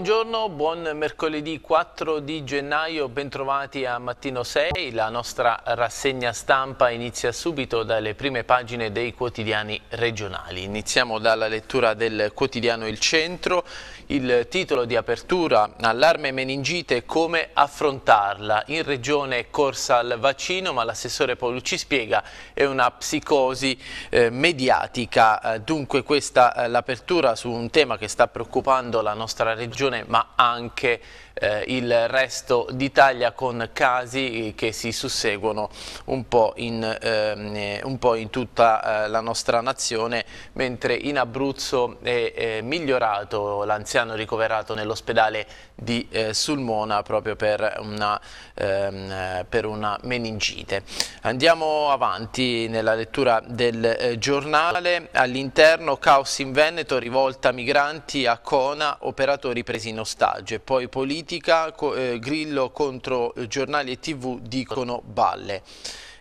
Buongiorno, buon mercoledì 4 di gennaio, bentrovati a Mattino 6. La nostra rassegna stampa inizia subito dalle prime pagine dei quotidiani regionali. Iniziamo dalla lettura del quotidiano Il Centro il titolo di apertura allarme meningite come affrontarla. In regione corsa al vaccino ma l'assessore Paolo ci spiega è una psicosi eh, mediatica. Eh, dunque questa eh, l'apertura su un tema che sta preoccupando la nostra regione ma anche eh, il resto d'Italia con casi che si susseguono un po' in, eh, un po in tutta eh, la nostra nazione, mentre in Abruzzo è, è eh, migliorato l'anziano ricoverato nell'ospedale di eh, Sulmona proprio per una, ehm, eh, per una, meningite. Andiamo avanti nella lettura del eh, giornale. All'interno caos in Veneto, rivolta migranti a Cona, operatori presi in ostaggio. E poi politica, co eh, Grillo contro eh, giornali e tv dicono balle.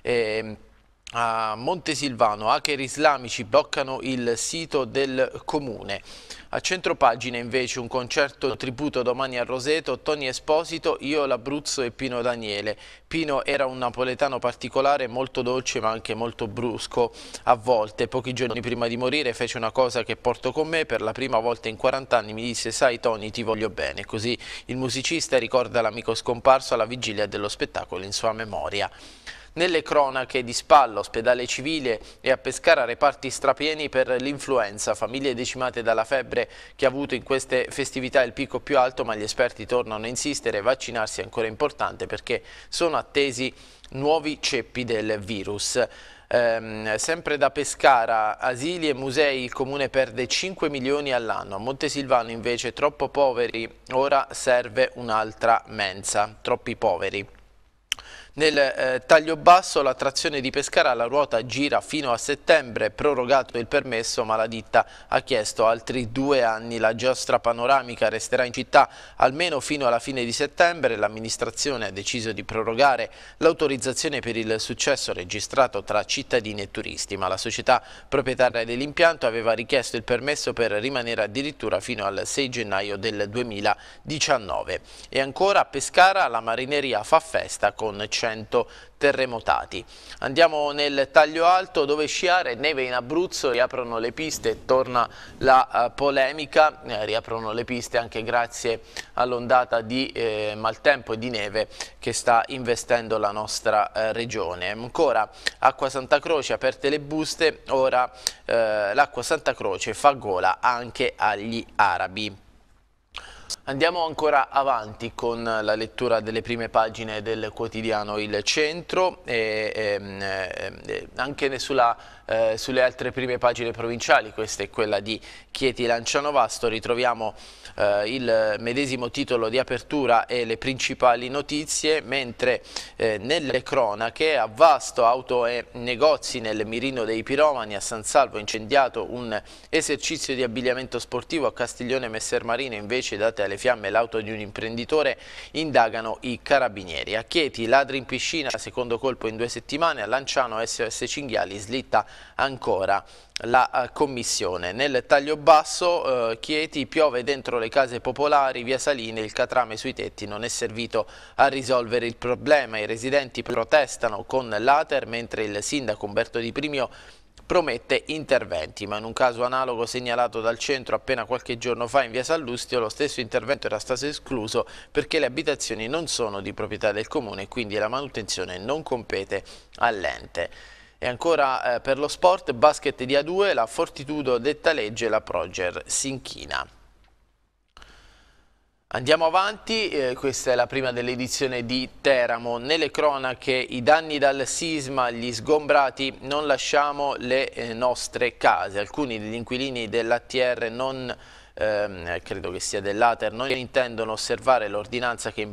E, ehm, a Montesilvano, hacker islamici bloccano il sito del comune. A centro pagina invece un concerto tributo domani a Roseto, Tony Esposito, Io l'Abruzzo e Pino Daniele. Pino era un napoletano particolare, molto dolce ma anche molto brusco a volte. Pochi giorni prima di morire fece una cosa che porto con me, per la prima volta in 40 anni mi disse sai Tony ti voglio bene. Così il musicista ricorda l'amico scomparso alla vigilia dello spettacolo in sua memoria. Nelle cronache di Spalla, ospedale civile e a Pescara reparti strapieni per l'influenza, famiglie decimate dalla febbre che ha avuto in queste festività il picco più alto, ma gli esperti tornano a insistere, vaccinarsi è ancora importante perché sono attesi nuovi ceppi del virus. Eh, sempre da Pescara, asili e musei, il comune perde 5 milioni all'anno. A Montesilvano invece troppo poveri, ora serve un'altra mensa, troppi poveri. Nel eh, taglio basso la trazione di Pescara alla ruota gira fino a settembre, prorogato il permesso ma la ditta ha chiesto altri due anni. La giostra panoramica resterà in città almeno fino alla fine di settembre. L'amministrazione ha deciso di prorogare l'autorizzazione per il successo registrato tra cittadini e turisti, ma la società proprietaria dell'impianto aveva richiesto il permesso per rimanere addirittura fino al 6 gennaio del 2019. E ancora a Pescara la marineria fa festa con 100 100 terremotati. Andiamo nel taglio alto dove sciare, neve in Abruzzo, riaprono le piste, torna la uh, polemica, eh, riaprono le piste anche grazie all'ondata di eh, maltempo e di neve che sta investendo la nostra eh, regione. Ancora Acqua Santa Croce aperte le buste, ora eh, l'Acqua Santa Croce fa gola anche agli arabi. Andiamo ancora avanti con la lettura delle prime pagine del quotidiano Il Centro e, e, ehm, e eh, eh, anche sulla, eh, sulle altre prime pagine provinciali, questa è quella di Chieti Lancianovasto, ritroviamo eh, il medesimo titolo di apertura e le principali notizie, mentre eh, nelle cronache a Vasto auto e negozi nel mirino dei piromani a San Salvo incendiato un esercizio di abbigliamento sportivo a Castiglione Messer Marino invece date alle fiamme l'auto di un imprenditore, indagano i carabinieri. A Chieti, ladri in piscina, secondo colpo in due settimane, a Lanciano SOS Cinghiali slitta ancora la eh, commissione. Nel taglio basso eh, Chieti piove dentro le case popolari, via Saline, il catrame sui tetti non è servito a risolvere il problema. I residenti protestano con l'Ater mentre il sindaco Umberto Di Primio promette interventi, ma in un caso analogo segnalato dal centro appena qualche giorno fa in via Sallustio, lo stesso intervento era stato escluso perché le abitazioni non sono di proprietà del comune e quindi la manutenzione non compete all'ente. E ancora eh, per lo sport, basket di A2, la Fortitudo detta legge, la Proger si inchina. Andiamo avanti, eh, questa è la prima dell'edizione di Teramo. Nelle cronache i danni dal sisma, gli sgombrati, non lasciamo le eh, nostre case. Alcuni degli inquilini dell'ATR non, ehm, credo che sia dell'Ater, non intendono osservare l'ordinanza che,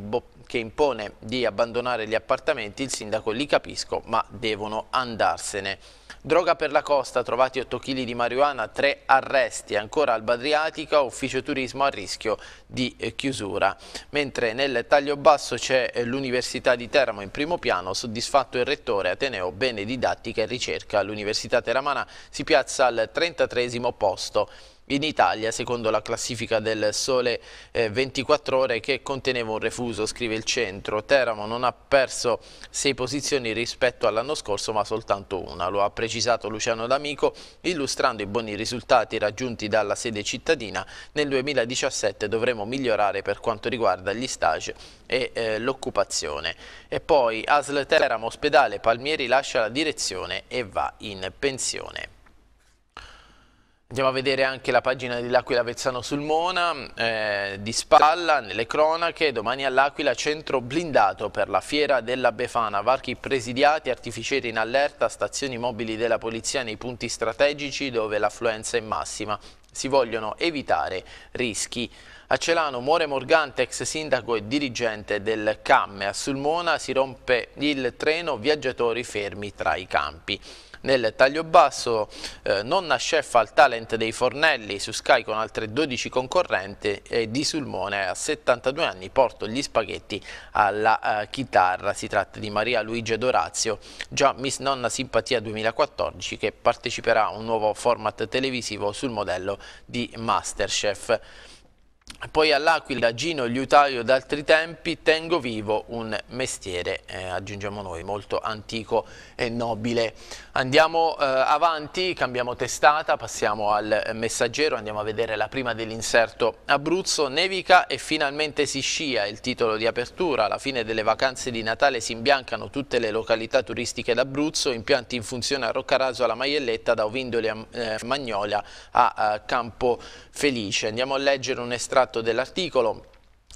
che impone di abbandonare gli appartamenti. Il sindaco li capisco, ma devono andarsene. Droga per la costa, trovati 8 kg di marijuana, 3 arresti. Ancora al Badriatica, ufficio turismo a rischio di eh, chiusura. Mentre nel taglio basso c'è eh, l'Università di Teramo in primo piano, soddisfatto il rettore Ateneo Bene Didattica e Ricerca. L'Università Teramana si piazza al 33 posto in Italia, secondo la classifica del Sole eh, 24 Ore che conteneva un refuso, scrive il centro. Teramo non ha perso sei posizioni rispetto all'anno scorso, ma soltanto una. Lo ha precisato Luciano D'Amico, illustrando i buoni risultati raggiunti dalla sede cittadina. Nel 2017 dovremo migliorare per quanto riguarda gli stage e eh, l'occupazione. E poi ASL Teramo Ospedale Palmieri lascia la direzione e va in pensione. Andiamo a vedere anche la pagina dell'Aquila Vezzano sul Mona, eh, di spalla nelle cronache, domani all'Aquila centro blindato per la fiera della Befana, varchi presidiati, artificieri in allerta, stazioni mobili della polizia nei punti strategici dove l'affluenza è massima. Si vogliono evitare rischi. A Celano muore Morgante, ex sindaco e dirigente del CAM. A Sulmona si rompe il treno, viaggiatori fermi tra i campi nel taglio basso eh, nonna chef al talent dei Fornelli su Sky con altre 12 concorrenti e di Sulmone a 72 anni porto gli spaghetti alla eh, chitarra si tratta di Maria Luigia Dorazio già Miss Nonna Simpatia 2014 che parteciperà a un nuovo format televisivo sul modello di Masterchef poi all'Aquila, Gino, liutaio d'altri tempi, tengo vivo un mestiere, eh, aggiungiamo noi, molto antico e nobile. Andiamo eh, avanti, cambiamo testata, passiamo al messaggero, andiamo a vedere la prima dell'inserto Abruzzo, nevica e finalmente si scia, il titolo di apertura, alla fine delle vacanze di Natale si imbiancano tutte le località turistiche d'Abruzzo, impianti in funzione a Roccaraso, alla Maielletta, da Ovindoli a eh, Magnolia a, a eh, Campo Felice. Andiamo a leggere un estratto tratto dell'articolo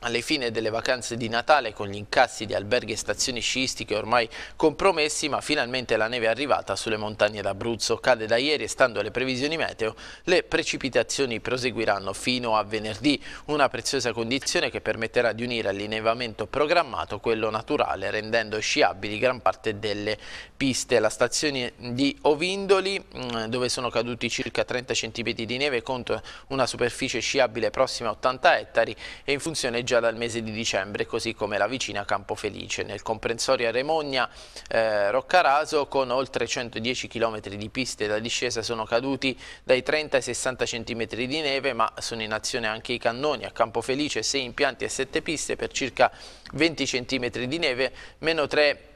alle fine delle vacanze di Natale con gli incassi di alberghi e stazioni sciistiche ormai compromessi, ma finalmente la neve è arrivata sulle montagne d'Abruzzo. Cade da ieri e stando alle previsioni meteo, le precipitazioni proseguiranno fino a venerdì, una preziosa condizione che permetterà di unire all'innevamento programmato quello naturale, rendendo sciabili gran parte delle piste. La stazione di Ovindoli, mm, dove sono caduti circa 30 cm di neve, conta una superficie sciabile prossima a 80 ettari e in funzione già dal mese di dicembre, così come la vicina Campo Felice. Nel comprensorio Remogna eh, Roccaraso, con oltre 110 km di piste da discesa, sono caduti dai 30 ai 60 cm di neve, ma sono in azione anche i cannoni. A Campo Felice 6 impianti e 7 piste per circa 20 cm di neve, meno 3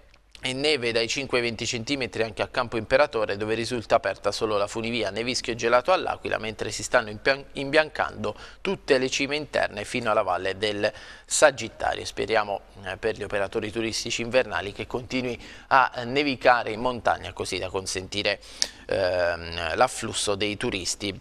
e neve dai 5 ai 20 cm anche a Campo Imperatore dove risulta aperta solo la funivia Nevischio e Gelato all'Aquila mentre si stanno imbiancando tutte le cime interne fino alla valle del Sagittario. Speriamo eh, per gli operatori turistici invernali che continui a nevicare in montagna così da consentire eh, l'afflusso dei turisti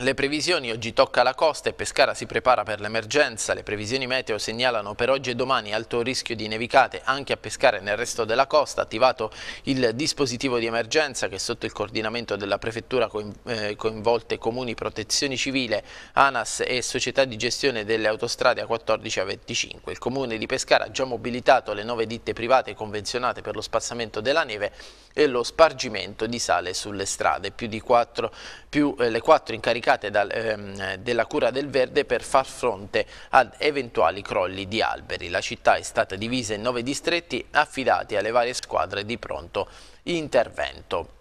le previsioni, oggi tocca la costa e Pescara si prepara per l'emergenza. Le previsioni meteo segnalano per oggi e domani alto rischio di nevicate anche a Pescara e nel resto della costa. Attivato il dispositivo di emergenza che sotto il coordinamento della prefettura eh, coinvolte comuni protezione civile, ANAS e società di gestione delle autostrade A14 a 25. Il comune di Pescara ha già mobilitato le nove ditte private convenzionate per lo spassamento della neve e lo spargimento di sale sulle strade. Più, di 4, più eh, le 4 incaricate applicate dal, ehm, della cura del verde per far fronte ad eventuali crolli di alberi. La città è stata divisa in nove distretti affidati alle varie squadre di pronto intervento.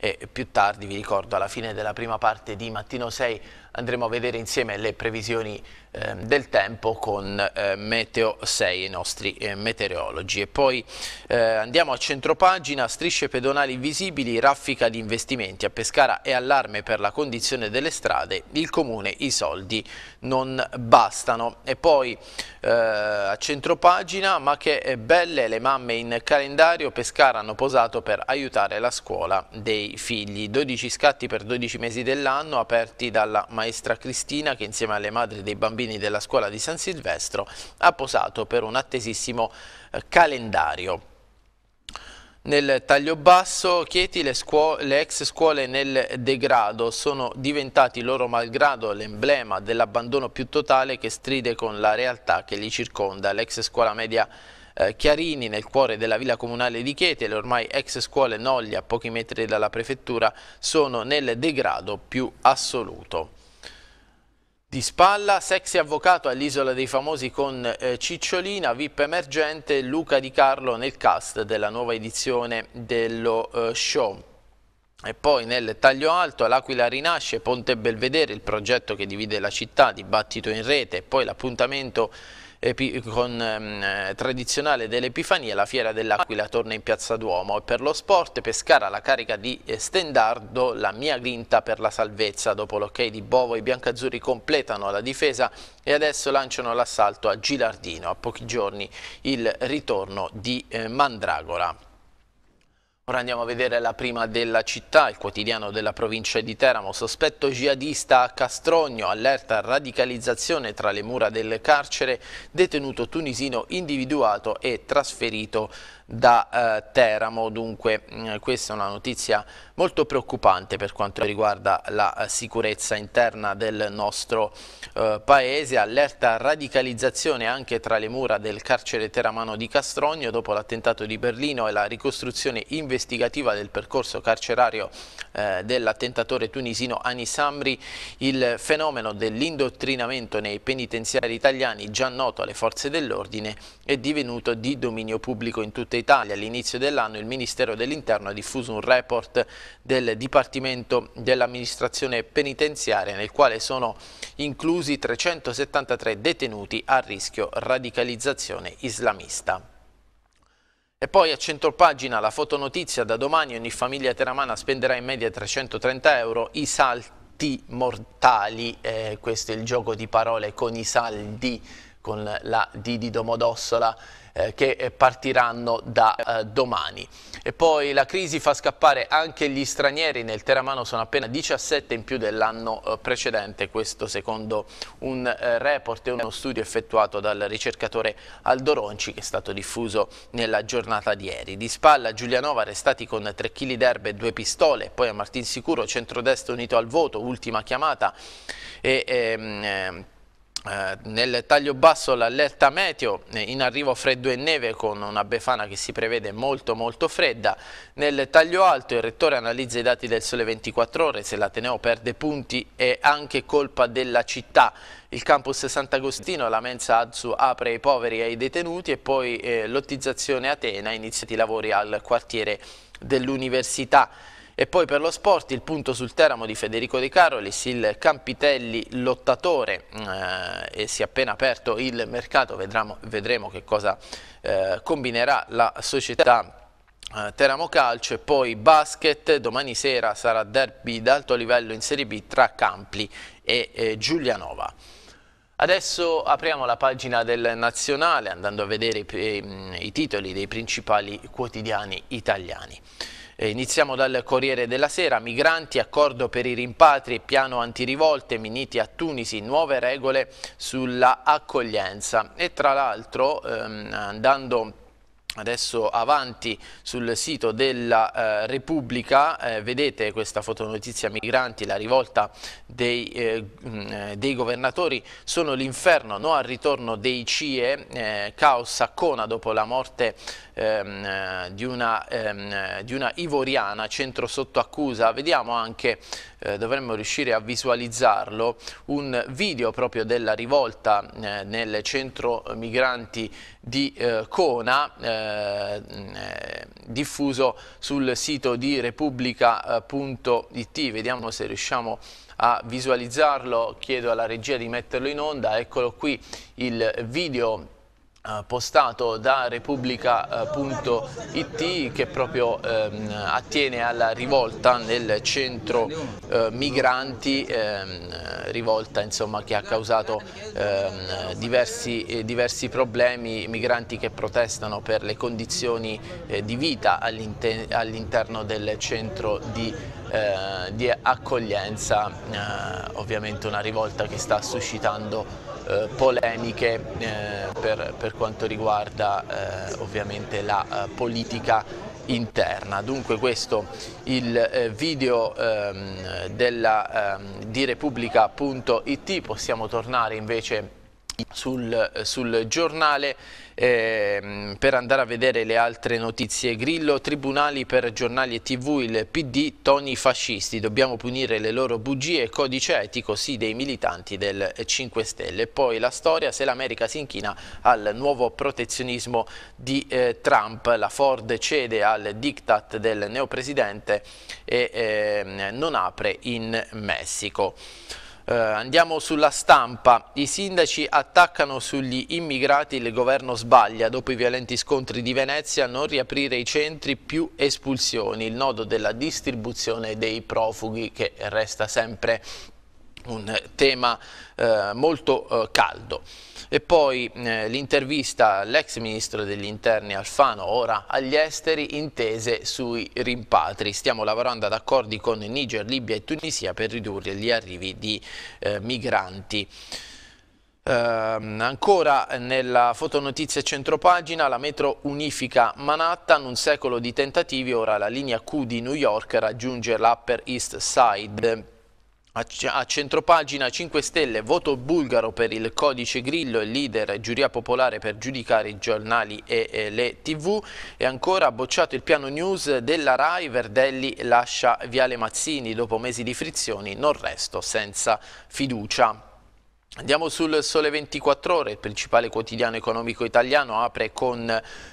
E più tardi, vi ricordo, alla fine della prima parte di Mattino 6 andremo a vedere insieme le previsioni eh, del tempo con eh, Meteo 6, i nostri eh, meteorologi. E poi eh, andiamo a centropagina, strisce pedonali visibili, raffica di investimenti a Pescara e allarme per la condizione delle strade, il comune i soldi non bastano. E poi eh, a centropagina, ma che belle le mamme in calendario, Pescara hanno posato per aiutare la scuola dei figli. 12 scatti per 12 mesi dell'anno aperti dalla maestra maestra Cristina che insieme alle madri dei bambini della scuola di San Silvestro ha posato per un attesissimo eh, calendario. Nel taglio basso, Chieti, le, scuole, le, ex scuole nel degrado sono diventati loro malgrado l'emblema dell'abbandono più totale che stride con la realtà che li circonda. L'ex scuola media eh, Chiarini, nel cuore della villa comunale di Chieti, le ormai ex scuole Noglia, a pochi metri dalla prefettura, sono nel degrado più assoluto. Di spalla, sexy avvocato all'Isola dei Famosi con eh, Cicciolina, VIP emergente, Luca Di Carlo nel cast della nuova edizione dello eh, show. E poi nel taglio alto l'Aquila rinasce, Ponte Belvedere, il progetto che divide la città, dibattito in rete e poi l'appuntamento con, ehm, tradizionale dell'Epifania, la Fiera dell'Aquila torna in Piazza Duomo e per lo sport Pescara la carica di Stendardo, la mia grinta per la salvezza. Dopo l'ok di Bovo i biancazzurri completano la difesa e adesso lanciano l'assalto a Gilardino, a pochi giorni il ritorno di eh, Mandragora. Ora andiamo a vedere la prima della città, il quotidiano della provincia di Teramo. Sospetto jihadista a Castrogno, allerta radicalizzazione tra le mura del carcere, detenuto tunisino individuato e trasferito da eh, Teramo, dunque mh, mm, questa è una notizia molto preoccupante per quanto riguarda la eh, sicurezza interna del nostro eh, paese, allerta radicalizzazione anche tra le mura del carcere teramano di Castrogno dopo l'attentato di Berlino e la ricostruzione investigativa del percorso carcerario eh, dell'attentatore tunisino Anis Amri, il fenomeno dell'indottrinamento nei penitenziari italiani già noto alle forze dell'ordine è divenuto di dominio pubblico in tutte Italia all'inizio dell'anno il Ministero dell'Interno ha diffuso un report del Dipartimento dell'Amministrazione Penitenziaria nel quale sono inclusi 373 detenuti a rischio radicalizzazione islamista. E poi a centropagina la fotonotizia da domani ogni famiglia teramana spenderà in media 330 euro i salti mortali, eh, questo è il gioco di parole con i saldi, con la D di Domodossola eh, che partiranno da eh, domani. E poi la crisi fa scappare anche gli stranieri, nel Teramano sono appena 17 in più dell'anno eh, precedente, questo secondo un report e uno studio effettuato dal ricercatore Aldo Ronci che è stato diffuso nella giornata di ieri. Di spalla Giulianova arrestati con 3 kg d'erbe e 2 pistole, poi a Martinsicuro centrodestra unito al voto, ultima chiamata e... Ehm, ehm eh, nel taglio basso l'allerta meteo, eh, in arrivo freddo e neve con una befana che si prevede molto molto fredda. Nel taglio alto il rettore analizza i dati del sole 24 ore, se l'Ateneo perde punti è anche colpa della città. Il campus Sant'Agostino, la mensa Azzu apre ai poveri e ai detenuti e poi eh, lottizzazione Atena, iniziati i lavori al quartiere dell'università. E poi per lo sport il punto sul Teramo di Federico De Carolis, il Campitelli lottatore, eh, e si è appena aperto il mercato, vedremo, vedremo che cosa eh, combinerà la società eh, Teramo Calcio e poi basket, domani sera sarà derby d'alto livello in Serie B tra Campli e eh, Giulianova. Adesso apriamo la pagina del Nazionale andando a vedere i, mm, i titoli dei principali quotidiani italiani iniziamo dal Corriere della Sera, migranti, accordo per i rimpatri, piano antirivolte, Miniti a Tunisi, nuove regole sulla accoglienza. E tra l'altro ehm, andando Adesso avanti sul sito della eh, Repubblica eh, vedete questa fotonotizia migranti, la rivolta dei, eh, mh, eh, dei governatori, sono l'inferno, no al ritorno dei CIE, eh, caos a Cona dopo la morte ehm, eh, di, una, ehm, di, una, ivoriana, centro sotto accusa, vediamo anche, dovremmo riuscire a visualizzarlo, un video proprio della rivolta nel centro migranti di eh, Cona, eh, eh, diffuso sul sito di repubblica.it. Vediamo se riusciamo a visualizzarlo, chiedo alla regia di metterlo in onda, eccolo qui il video eh, postato da repubblica.it eh, che proprio ehm, attiene alla rivolta nel centro eh, migranti, ehm, rivolta insomma, che ha causato ehm, diversi, eh, diversi, problemi, migranti che protestano per le condizioni eh, di vita all'interno all del centro di, eh, di accoglienza, ovviamente una rivolta che sta suscitando eh, polemiche eh, per, per, quanto riguarda eh, ovviamente la politica interna. Dunque questo il video ehm, della, ehm, di Repubblica.it, possiamo tornare invece sul, sul giornale eh, per andare a vedere le altre notizie. Grillo, tribunali per giornali e tv, il PD, toni fascisti, dobbiamo punire le loro bugie, codice etico sì dei militanti del 5 Stelle. Poi la storia se l'America si inchina al nuovo protezionismo di eh, Trump, la Ford cede al diktat del neopresidente e eh, non apre in Messico. Eh, andiamo sulla stampa, i sindaci attaccano sugli immigrati, il governo sbaglia, dopo i violenti scontri di Venezia non riaprire i centri più espulsioni, il nodo della distribuzione dei profughi che resta sempre un tema eh, molto eh, caldo. E poi eh, l'intervista all'ex ministro degli interni Alfano, ora agli esteri, intese sui rimpatri. Stiamo lavorando ad accordi con Niger, Libia e Tunisia per ridurre gli arrivi di eh, migranti. Uh, ancora nella fotonotizia centropagina la metro unifica Manhattan, un secolo di tentativi, ora la linea Q di New York raggiunge l'Upper East Side. A centropagina 5 Stelle, voto bulgaro per il codice Grillo il leader giuria popolare per giudicare i giornali e le tv e ancora bocciato il piano news della RAI, Verdelli lascia Viale Mazzini dopo mesi di frizioni, non resto senza fiducia. Andiamo sul Sole 24 Ore, il principale quotidiano economico italiano apre con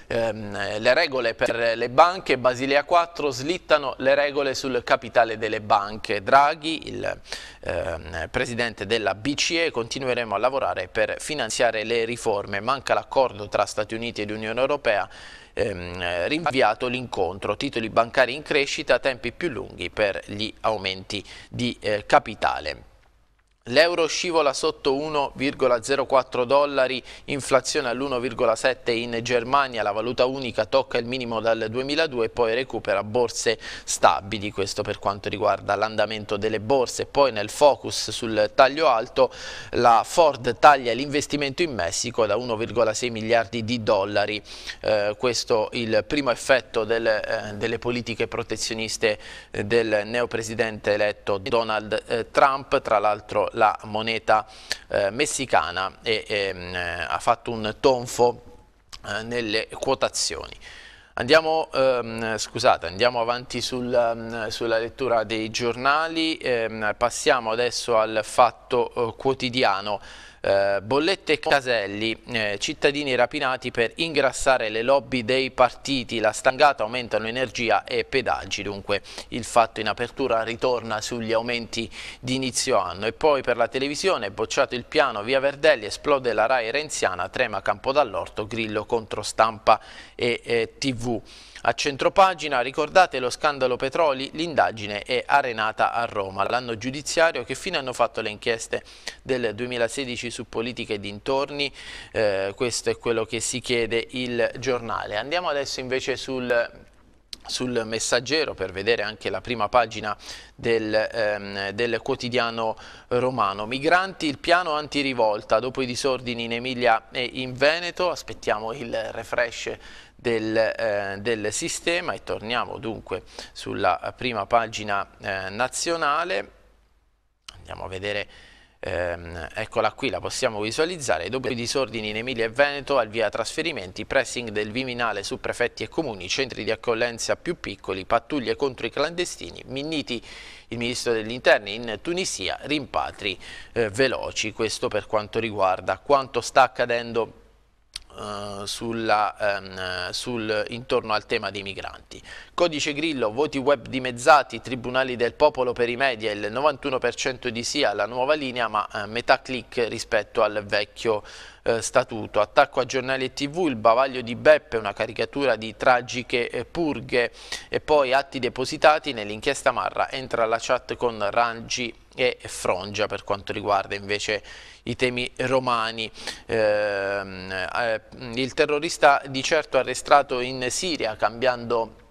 ehm, le regole per le banche, Basilea 4 slittano le regole sul capitale delle banche. Draghi, il ehm, presidente della BCE, continueremo a lavorare per finanziare le riforme. Manca l'accordo tra Stati Uniti ed Unione Europea, ehm, rinviato l'incontro, titoli bancari in crescita, tempi più lunghi per gli aumenti di eh, capitale. L'euro scivola sotto 1,04 dollari, inflazione all'1,7 in Germania, la valuta unica tocca il minimo dal 2002 e poi recupera borse stabili, questo per quanto riguarda l'andamento delle borse. Poi nel focus sul taglio alto la Ford taglia l'investimento in Messico da 1,6 miliardi di dollari, eh, questo il primo effetto del, eh, delle politiche protezioniste eh, del neopresidente eletto Donald eh, Trump, tra l'altro la moneta eh, messicana e ehm, ha fatto un tonfo eh, nelle quotazioni. Andiamo, ehm, scusate, andiamo avanti sul, ehm, sulla lettura dei giornali, ehm, passiamo adesso al fatto eh, quotidiano. Eh, bollette e caselli, eh, cittadini rapinati per ingrassare le lobby dei partiti, la stangata aumentano energia e pedaggi, dunque il fatto in apertura ritorna sugli aumenti di inizio anno. E poi per la televisione, bocciato il piano, via Verdelli, esplode la RAI renziana, trema Campo dall'Orto, Grillo contro stampa e eh, tv. A centropagina ricordate lo scandalo Petroli, l'indagine è arenata a Roma, l'anno giudiziario che fine hanno fatto le inchieste del 2016 su politiche e dintorni, eh, questo è quello che si chiede il giornale. Andiamo adesso invece sul sul messaggero per vedere anche la prima pagina del, ehm, del, quotidiano romano. Migranti, il piano antirivolta dopo i disordini in Emilia e in Veneto, aspettiamo il refresh del, eh, del sistema e torniamo dunque sulla prima pagina eh, nazionale, andiamo a vedere ehm, eccola qui, la possiamo visualizzare, dopo i disordini in Emilia e Veneto al via trasferimenti, pressing del Viminale su prefetti e comuni, centri di accoglienza più piccoli, pattuglie contro i clandestini, Minniti il ministro degli interni in Tunisia, rimpatri eh, veloci, questo per quanto riguarda quanto sta accadendo eh, sulla, ehm, sul, intorno al tema dei migranti. Codice Grillo, voti web dimezzati, Tribunali del Popolo per i media, il 91% di sì alla nuova linea ma eh, metà click rispetto al vecchio eh, statuto. Attacco a giornali e tv, il bavaglio di Beppe, una caricatura di tragiche eh, purghe e poi atti depositati nell'inchiesta Marra. Entra la chat con Rangi e Frongia per quanto riguarda invece i temi romani. Ehm, eh, il terrorista di certo arrestato in Siria cambiando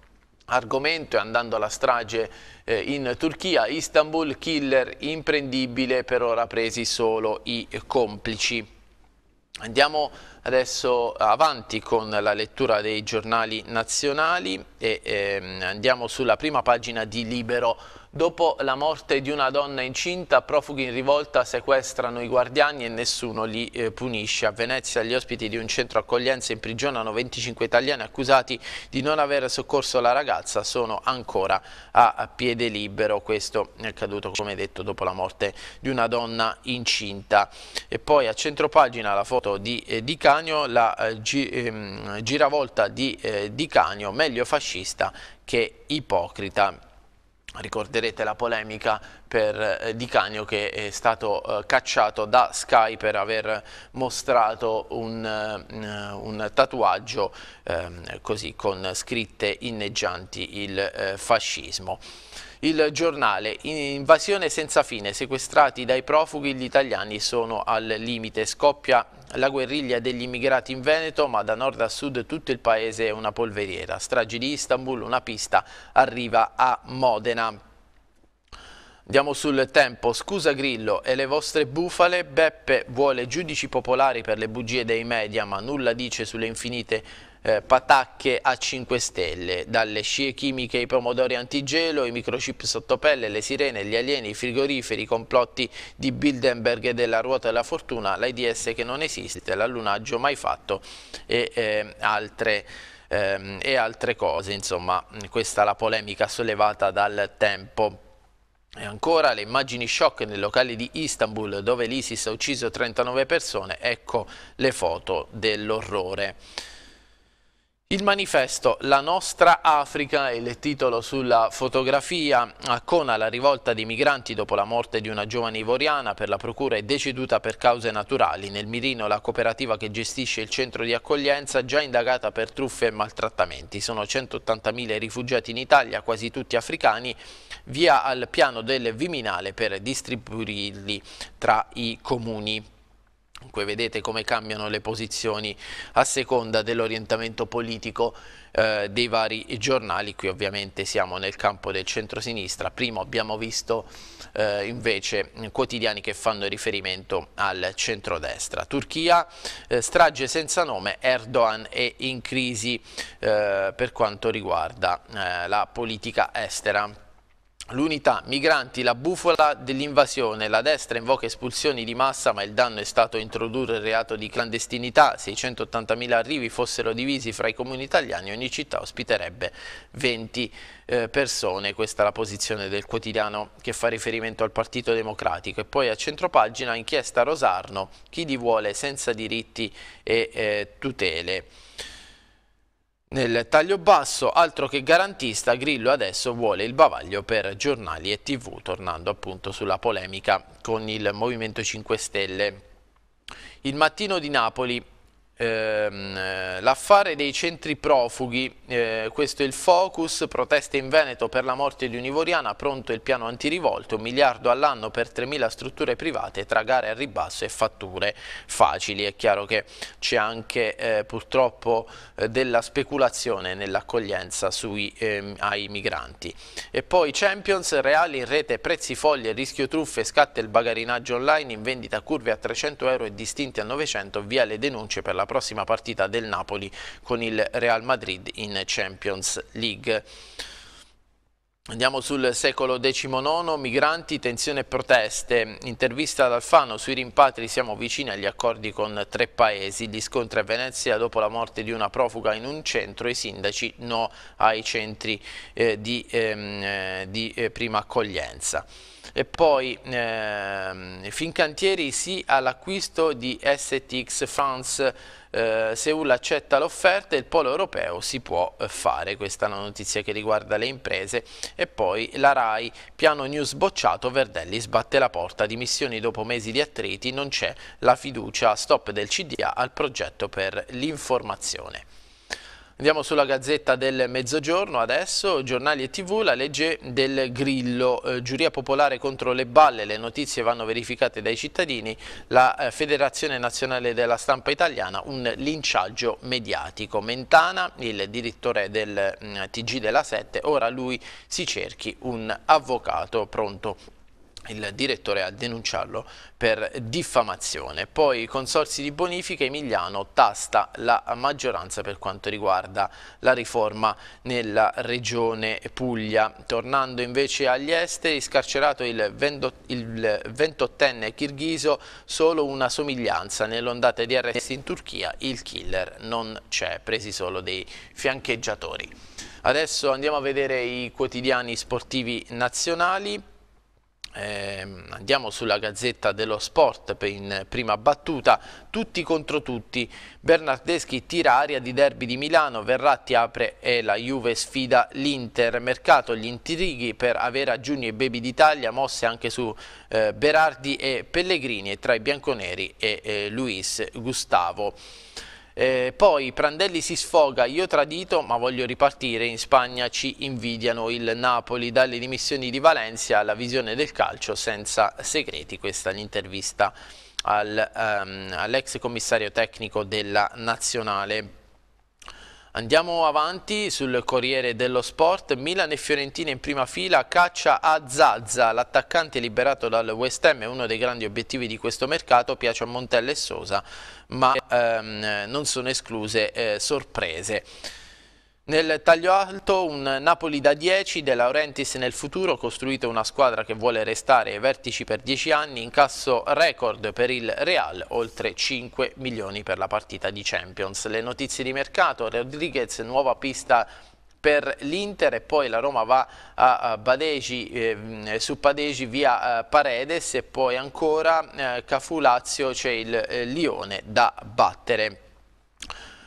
argomento e andando alla strage eh, in Turchia, Istanbul, killer imprendibile, per ora presi solo i complici. Andiamo adesso avanti con la lettura dei giornali nazionali e ehm, andiamo sulla prima pagina di Libero Dopo la morte di una donna incinta, profughi in rivolta sequestrano i guardiani e nessuno li eh, punisce. A Venezia gli ospiti di un centro accoglienza imprigionano 25 italiani accusati di non aver soccorso la ragazza, sono ancora a piede libero. Questo è accaduto, come detto, dopo la morte di una donna incinta. E poi a centropagina la foto di eh, Di Canio, la eh, gi ehm, giravolta di eh, Di Canio, meglio fascista che ipocrita. Ricorderete la polemica per, eh, di Canio che è stato eh, cacciato da Sky per aver mostrato un, eh, un tatuaggio ehm, così, con scritte inneggianti il fascismo. Il giornale, invasione senza fine, sequestrati dai profughi, gli italiani sono al limite, scoppia la guerriglia degli immigrati in Veneto, ma da nord a sud tutto il paese è una polveriera. Stragi di Istanbul, una pista arriva a Modena. Andiamo sul tempo, scusa Grillo e le vostre bufale, Beppe vuole giudici popolari per le bugie dei media ma nulla dice sulle infinite eh, patacche a 5 stelle, dalle scie chimiche ai pomodori antigelo, i microchip sottopelle, le sirene, gli alieni, i frigoriferi, i complotti di Bildenberg e della ruota della fortuna, l'AIDS che non esiste, l'allunaggio mai fatto e eh, altre ehm, e altre cose, insomma questa è la polemica sollevata dal tempo. E ancora le immagini shock nel locale di Istanbul dove l'ISIS ha ucciso 39 persone, ecco le foto dell'orrore. Il manifesto La nostra Africa è il titolo sulla fotografia Accona eh, la rivolta dei migranti dopo la morte di una giovane ivoriana per la procura è deceduta per cause naturali. Nel Mirino la cooperativa che gestisce il centro di accoglienza già indagata per truffe e maltrattamenti. Sono 180.000 rifugiati in Italia, quasi tutti africani, via al piano del Viminale per distribuirli tra i comuni. Dunque vedete come cambiano le posizioni a seconda dell'orientamento politico eh, dei vari giornali. Qui ovviamente siamo nel campo del centro-sinistra, Prima abbiamo visto eh, invece quotidiani che fanno riferimento al centro-destra. Turchia, eh, strage senza nome, Erdogan è in crisi eh, per quanto riguarda eh, la politica estera. L'unità migranti, la bufola dell'invasione, la destra invoca espulsioni di massa ma il danno è stato introdurre il reato di clandestinità, 680.000 arrivi fossero divisi fra i comuni italiani, ogni città ospiterebbe 20 eh, persone, questa è la posizione del quotidiano che fa riferimento al Partito Democratico e poi a centropagina inchiesta Rosarno, chi li vuole senza diritti e eh, tutele. Nel taglio basso, altro che garantista, Grillo adesso vuole il bavaglio per giornali e tv, tornando appunto sulla polemica con il Movimento 5 Stelle. Il mattino di Napoli ehm, l'affare dei centri profughi, eh, questo è il focus, proteste in Veneto per la morte di un'ivoriana, pronto il piano antirivolto, un miliardo all'anno per 3.000 strutture private tra gare a ribasso e fatture facili. È chiaro che c'è anche eh, purtroppo eh, della speculazione nell'accoglienza ehm, ai migranti. E poi Champions, Reali in rete, prezzi foglie, rischio truffe, scatta il bagarinaggio online, in vendita curve a 300 euro e distinti a 900, via le denunce per la la prossima partita del Napoli con il Real Madrid in Champions League. Andiamo sul secolo XIX, migranti, tensione e proteste. Intervista ad Alfano sui rimpatri, siamo vicini agli accordi con tre paesi. Gli scontri a Venezia dopo la morte di una profuga in un centro, i sindaci no ai centri eh, di, ehm, eh, di eh, prima accoglienza. E poi ehm, Fincantieri sì all'acquisto di STX France eh, Seul accetta l'offerta e il polo europeo si può eh, fare. Questa è la notizia che riguarda le imprese. E poi la RAI, piano news bocciato, Verdelli sbatte la porta, dimissioni dopo mesi di attriti, non c'è la fiducia, stop del CDA al progetto per l'informazione. Andiamo sulla Gazzetta del Mezzogiorno adesso, giornali e tv, la legge del Grillo, eh, giuria popolare contro le balle, le notizie vanno verificate dai cittadini, la eh, Federazione Nazionale della Stampa Italiana, un linciaggio mediatico. Mentana, il direttore del mh, mm, TG della 7, ora lui si cerchi un avvocato pronto il direttore a denunciarlo per diffamazione. Poi i consorsi di bonifica Emiliano tasta la maggioranza per quanto riguarda la riforma nella regione Puglia. Tornando invece agli esteri, scarcerato il, 28enne kirghiso, solo una somiglianza nell'ondata di arresti in Turchia, il killer non c'è, presi solo dei fiancheggiatori. Adesso andiamo a vedere i quotidiani sportivi nazionali. Eh, andiamo sulla Gazzetta dello Sport in prima battuta, tutti contro tutti, Bernardeschi tira aria di derby di Milano, Verratti apre e la Juve sfida l'Inter, mercato gli intrighi per avere a giugno i Baby d'Italia, mosse anche su eh, Berardi e Pellegrini e tra i bianconeri e eh, Luis Gustavo. Eh, poi Prandelli si sfoga, io tradito ma voglio ripartire, in Spagna ci invidiano il Napoli, dalle dimissioni di Valencia alla visione del calcio senza segreti, questa è l'intervista al, um, all'ex commissario tecnico della Nazionale. Andiamo avanti sul Corriere dello Sport, Milan e Fiorentina in prima fila, caccia a Zazza, l'attaccante liberato dal West Ham è uno dei grandi obiettivi di questo mercato, piace a Montella e Sosa, ma ehm, non sono escluse eh, sorprese. Nel taglio alto un Napoli da 10, De Laurentiis nel futuro costruite una squadra che vuole restare ai vertici per 10 anni, incasso record per il Real, oltre 5 milioni per la partita di Champions. Le notizie di mercato, Rodriguez nuova pista per l'Inter e poi la Roma va a Badegi, eh, su Padegi via eh, Paredes e poi ancora eh, Cafu Lazio c'è il eh, Lione da battere.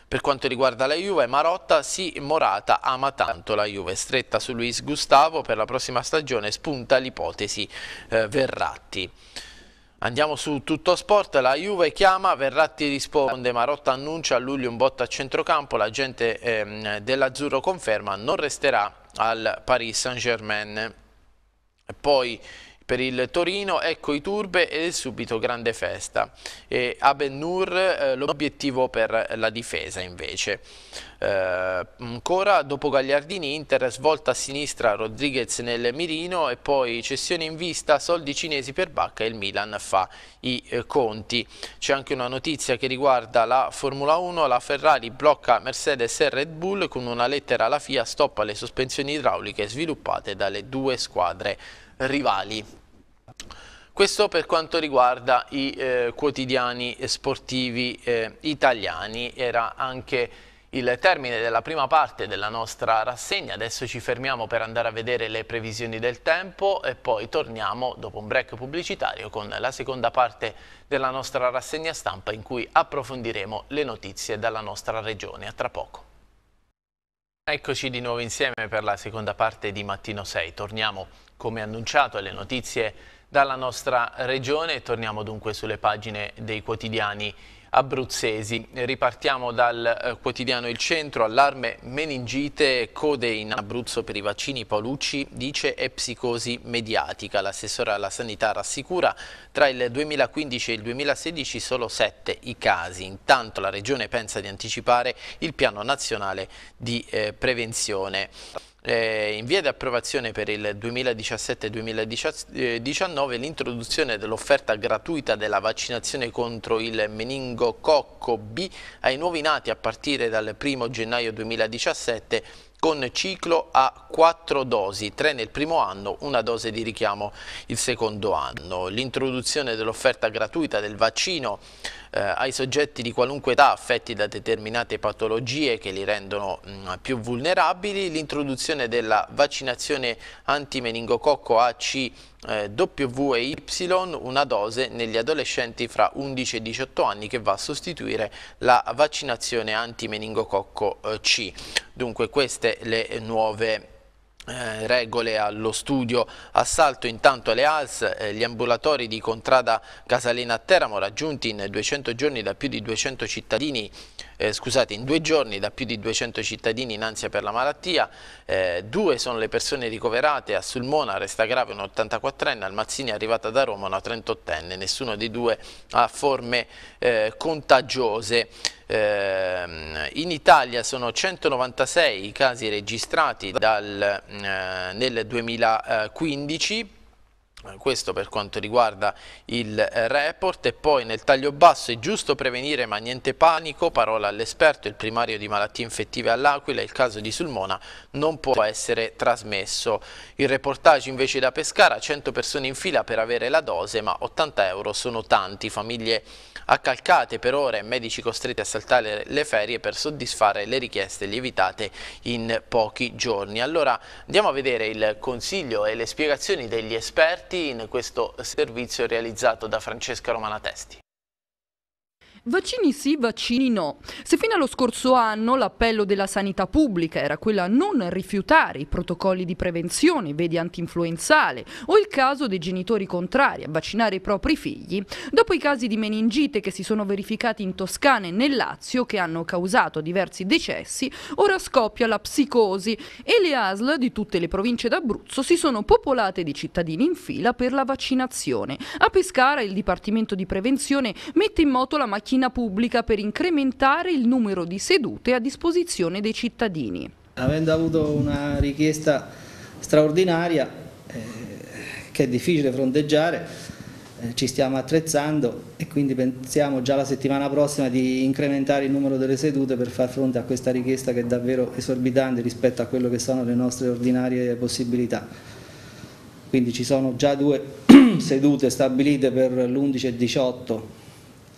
Per quanto riguarda la Juve, Marotta sì, Morata ama tanto la Juve, stretta su Luis Gustavo per la prossima stagione spunta l'ipotesi eh, Verratti. Andiamo su tutto sport, la Juve chiama, Verratti risponde, Marotta annuncia a luglio un botto a centrocampo, la gente ehm, dell'Azzurro conferma non resterà al Paris Saint-Germain. Poi per il Torino ecco i turbe e subito grande festa. E Nur eh, l'obiettivo per la difesa invece. Eh, ancora dopo Gagliardini Inter svolta a sinistra Rodriguez nel mirino e poi cessione in vista soldi cinesi per Bacca e il Milan fa i eh, conti. C'è anche una notizia che riguarda la Formula 1, la Ferrari blocca Mercedes e Red Bull con una lettera alla FIA stoppa le sospensioni idrauliche sviluppate dalle due squadre rivali. Questo per quanto riguarda i eh, quotidiani sportivi eh, italiani, era anche il termine della prima parte della nostra rassegna, adesso ci fermiamo per andare a vedere le previsioni del tempo e poi torniamo dopo un break pubblicitario con la seconda parte della nostra rassegna stampa in cui approfondiremo le notizie dalla nostra regione. A tra poco. Eccoci di nuovo insieme per la seconda parte di Mattino 6. Torniamo, come annunciato, alle notizie dalla nostra regione e torniamo dunque sulle pagine dei quotidiani abruzzesi. Ripartiamo dal eh, quotidiano Il Centro, allarme meningite, code in Abruzzo per i vaccini, Paolucci dice è psicosi mediatica. L'assessore alla sanità rassicura tra il 2015 e il 2016 solo 7 i casi. Intanto la regione pensa di anticipare il piano nazionale di eh, prevenzione eh, in via di approvazione per il 2017-2019 l'introduzione dell'offerta gratuita della vaccinazione contro il meningococco B ai nuovi nati a partire dal 1 gennaio 2017 con ciclo a quattro dosi, tre nel primo anno, una dose di richiamo il secondo anno. L'introduzione dell'offerta gratuita del vaccino eh, ai soggetti di qualunque età affetti da determinate patologie che li rendono mh, mm, più vulnerabili, l'introduzione della vaccinazione antimeningococco AC eh, W e Y una dose negli adolescenti fra 11 e 18 anni che va a sostituire la vaccinazione anti-meningococco eh, C. Dunque queste le nuove eh, regole allo studio assalto intanto alle ALS eh, gli ambulatori di Contrada Casalena a Teramo raggiunti in 200 giorni da più di 200 cittadini eh, scusate, in due giorni da più di 200 cittadini in ansia per la malattia, eh, due sono le persone ricoverate, a Sulmona resta grave un 84enne, al Mazzini è arrivata da Roma una 38enne, nessuno dei due ha forme eh, contagiose. Ehm, in Italia sono 196 i casi registrati dal, mm, eh, nel 2015 questo per quanto riguarda il eh, report e poi nel taglio basso è giusto prevenire ma niente panico, parola all'esperto, il primario di malattie infettive all'Aquila, il caso di Sulmona non può essere trasmesso. Il reportage invece da Pescara, 100 persone in fila per avere la dose ma 80 euro sono tanti, famiglie accalcate per ore, medici costretti a saltare le ferie per soddisfare le richieste lievitate in pochi giorni. Allora andiamo a vedere il consiglio e le spiegazioni degli esperti Martin, questo servizio realizzato da Francesca Romanatesti. Vaccini sì, vaccini no. Se fino allo scorso anno l'appello della sanità pubblica era quello a non rifiutare i protocolli di prevenzione, vedi antinfluenzale, o il caso dei genitori contrari a vaccinare i propri figli, dopo i casi di meningite che si sono verificati in Toscana e nel Lazio che hanno causato diversi decessi, ora scoppia la psicosi e le ASL di tutte le province d'Abruzzo si sono popolate di cittadini in fila per la vaccinazione. A Pescara il Dipartimento di Prevenzione mette in moto la macchina piscina pubblica per incrementare il numero di sedute a disposizione dei cittadini. Avendo avuto una richiesta straordinaria eh, che è difficile fronteggiare, eh, ci stiamo attrezzando e quindi pensiamo già la settimana prossima di incrementare il numero delle sedute per far fronte a questa richiesta che è davvero esorbitante rispetto a quello che sono le nostre ordinarie possibilità. Quindi ci sono già due sedute stabilite per l'11 e 18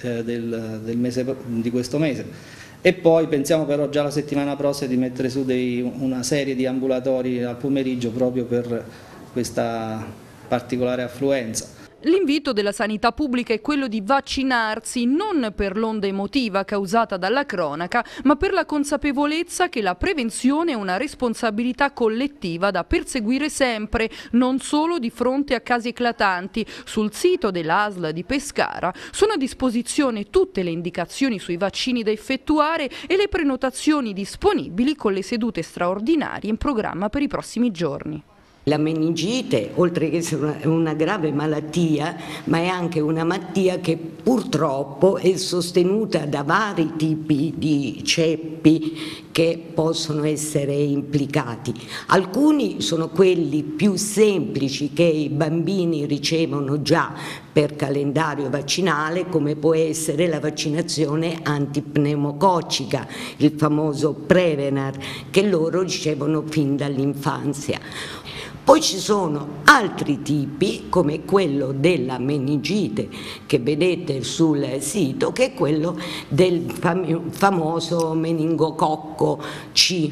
eh, del, del mese, di questo mese. E poi pensiamo però già la settimana prossima di mettere su dei, una serie di ambulatori al pomeriggio proprio per questa particolare affluenza. L'invito della sanità pubblica è quello di vaccinarsi non per l'onda emotiva causata dalla cronaca, ma per la consapevolezza che la prevenzione è una responsabilità collettiva da perseguire sempre, non solo di fronte a casi eclatanti. Sul sito dell'ASL di Pescara sono a disposizione tutte le indicazioni sui vaccini da effettuare e le prenotazioni disponibili con le sedute straordinarie in programma per i prossimi giorni. La meningite, oltre che essere una, grave malattia, ma è anche una malattia che purtroppo è sostenuta da vari tipi di ceppi che possono essere implicati. Alcuni sono quelli più semplici che i bambini ricevono già per calendario vaccinale, come può essere la vaccinazione antipneumococcica, il famoso Prevenar, che loro ricevono fin dall'infanzia. Poi ci sono altri tipi come quello della meningite che vedete sul sito che è quello del famoso meningococco C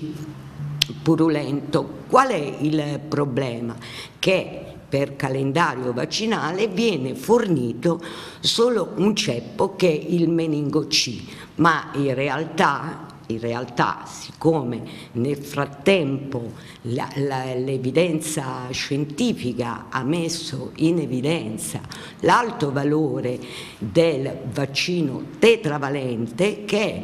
purulento. Qual è il problema? Che per calendario vaccinale viene fornito solo un ceppo che è il meningo C, ma in realtà, in realtà come nel frattempo l'evidenza scientifica ha messo in evidenza l'alto valore del vaccino tetravalente che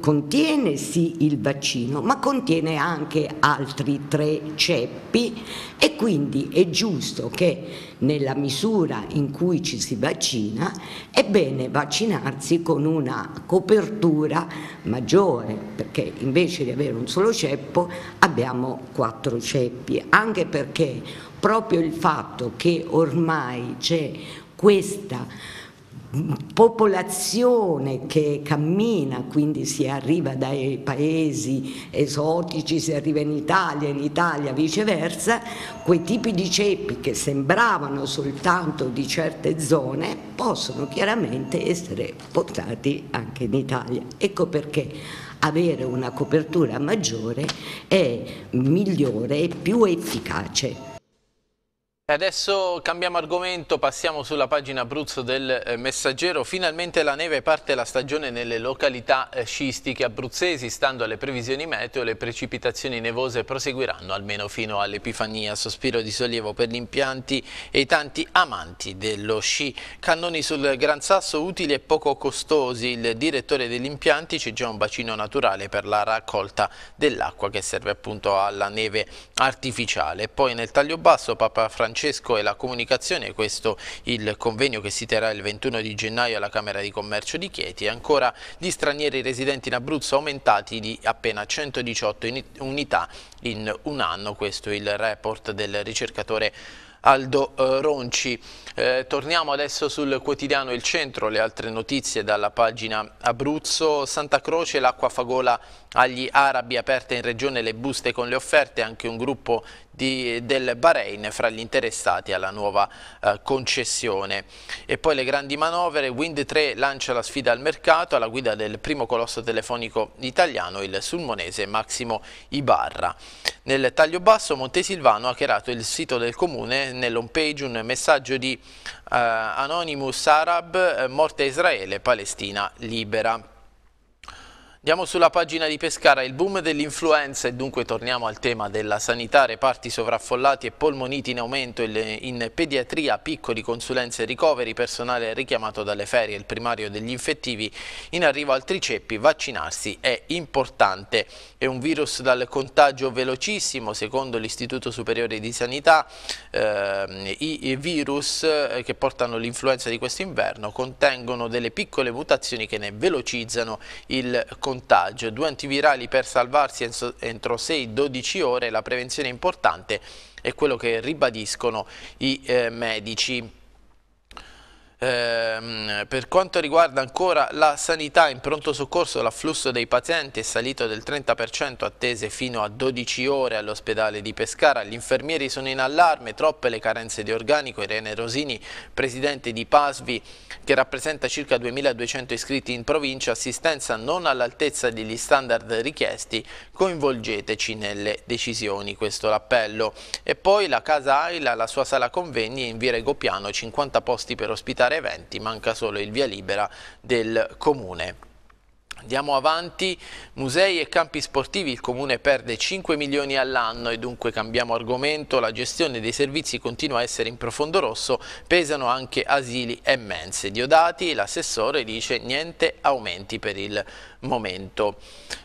contiene sì il vaccino ma contiene anche altri tre ceppi e quindi è giusto che nella misura in cui ci si vaccina è bene vaccinarsi con una copertura maggiore perché invece di avere un solo ceppo abbiamo quattro ceppi, anche perché proprio il fatto che ormai c'è questa popolazione che cammina, quindi si arriva dai paesi esotici, si arriva in Italia, in Italia viceversa, quei tipi di ceppi che sembravano soltanto di certe zone possono chiaramente essere portati anche in Italia. Ecco perché avere una copertura maggiore è migliore e più efficace. Adesso cambiamo argomento, passiamo sulla pagina Abruzzo del eh, Messaggero. Finalmente la neve parte la stagione nelle località eh, sciistiche abruzzesi. Stando alle previsioni meteo, le precipitazioni nevose proseguiranno almeno fino all'Epifania. Sospiro di sollievo per gli impianti e i tanti amanti dello sci. Cannoni sul Gran Sasso utili e poco costosi. Il direttore degli impianti c'è già un bacino naturale per la raccolta dell'acqua che serve appunto alla neve artificiale. Poi nel taglio basso Papa Francesco Francesco e la comunicazione, questo il convegno che si terrà il 21 di gennaio alla Camera di Commercio di Chieti, ancora gli stranieri residenti in Abruzzo aumentati di appena 118 unità in un anno, questo è il report del ricercatore Aldo eh, Ronci. Eh, torniamo adesso sul quotidiano Il Centro, le altre notizie dalla pagina Abruzzo, Santa Croce, l'acqua fagola agli arabi aperte in regione le buste con le offerte, anche un gruppo di, del Bahrain fra gli interessati alla nuova eh, concessione. E poi le grandi manovre, Wind 3 lancia la sfida al mercato alla guida del primo colosso telefonico italiano, il sulmonese Massimo Ibarra. Nel taglio basso Montesilvano ha creato il sito del comune, nell'homepage un messaggio di eh, Anonymous Arab, eh, morte Israele, Palestina libera. Andiamo sulla pagina di Pescara, il boom dell'influenza e dunque torniamo al tema della sanità, reparti sovraffollati e polmoniti in aumento in pediatria, piccoli consulenze e ricoveri, personale richiamato dalle ferie, il primario degli infettivi, in arrivo altri ceppi, vaccinarsi è importante. È un virus dal contagio velocissimo, secondo l'Istituto Superiore di Sanità, eh, i virus eh, che portano l'influenza di questo inverno contengono delle piccole mutazioni che ne velocizzano il contagio contagio, due antivirali per salvarsi entro 6-12 ore, la prevenzione è importante, è quello che ribadiscono i eh, medici. Ehm, per quanto riguarda ancora la sanità in pronto soccorso, l'afflusso dei pazienti è salito del 30%, attese fino a 12 ore all'ospedale di Pescara. Gli infermieri sono in allarme, troppe le carenze di organico. Irene Rosini, presidente di PASVI, che rappresenta circa 2.200 iscritti in provincia, assistenza non all'altezza degli standard richiesti, coinvolgeteci nelle decisioni, questo l'appello. E poi la Casa Aila, la sua sala convegni in Via Regopiano, 50 posti per ospitare eventi, manca solo il via libera del comune. Andiamo avanti, musei e campi sportivi, il comune perde 5 milioni all'anno e dunque cambiamo argomento, la gestione dei servizi continua a essere in profondo rosso, pesano anche asili e mense. Diodati, l'assessore dice niente aumenti per il momento.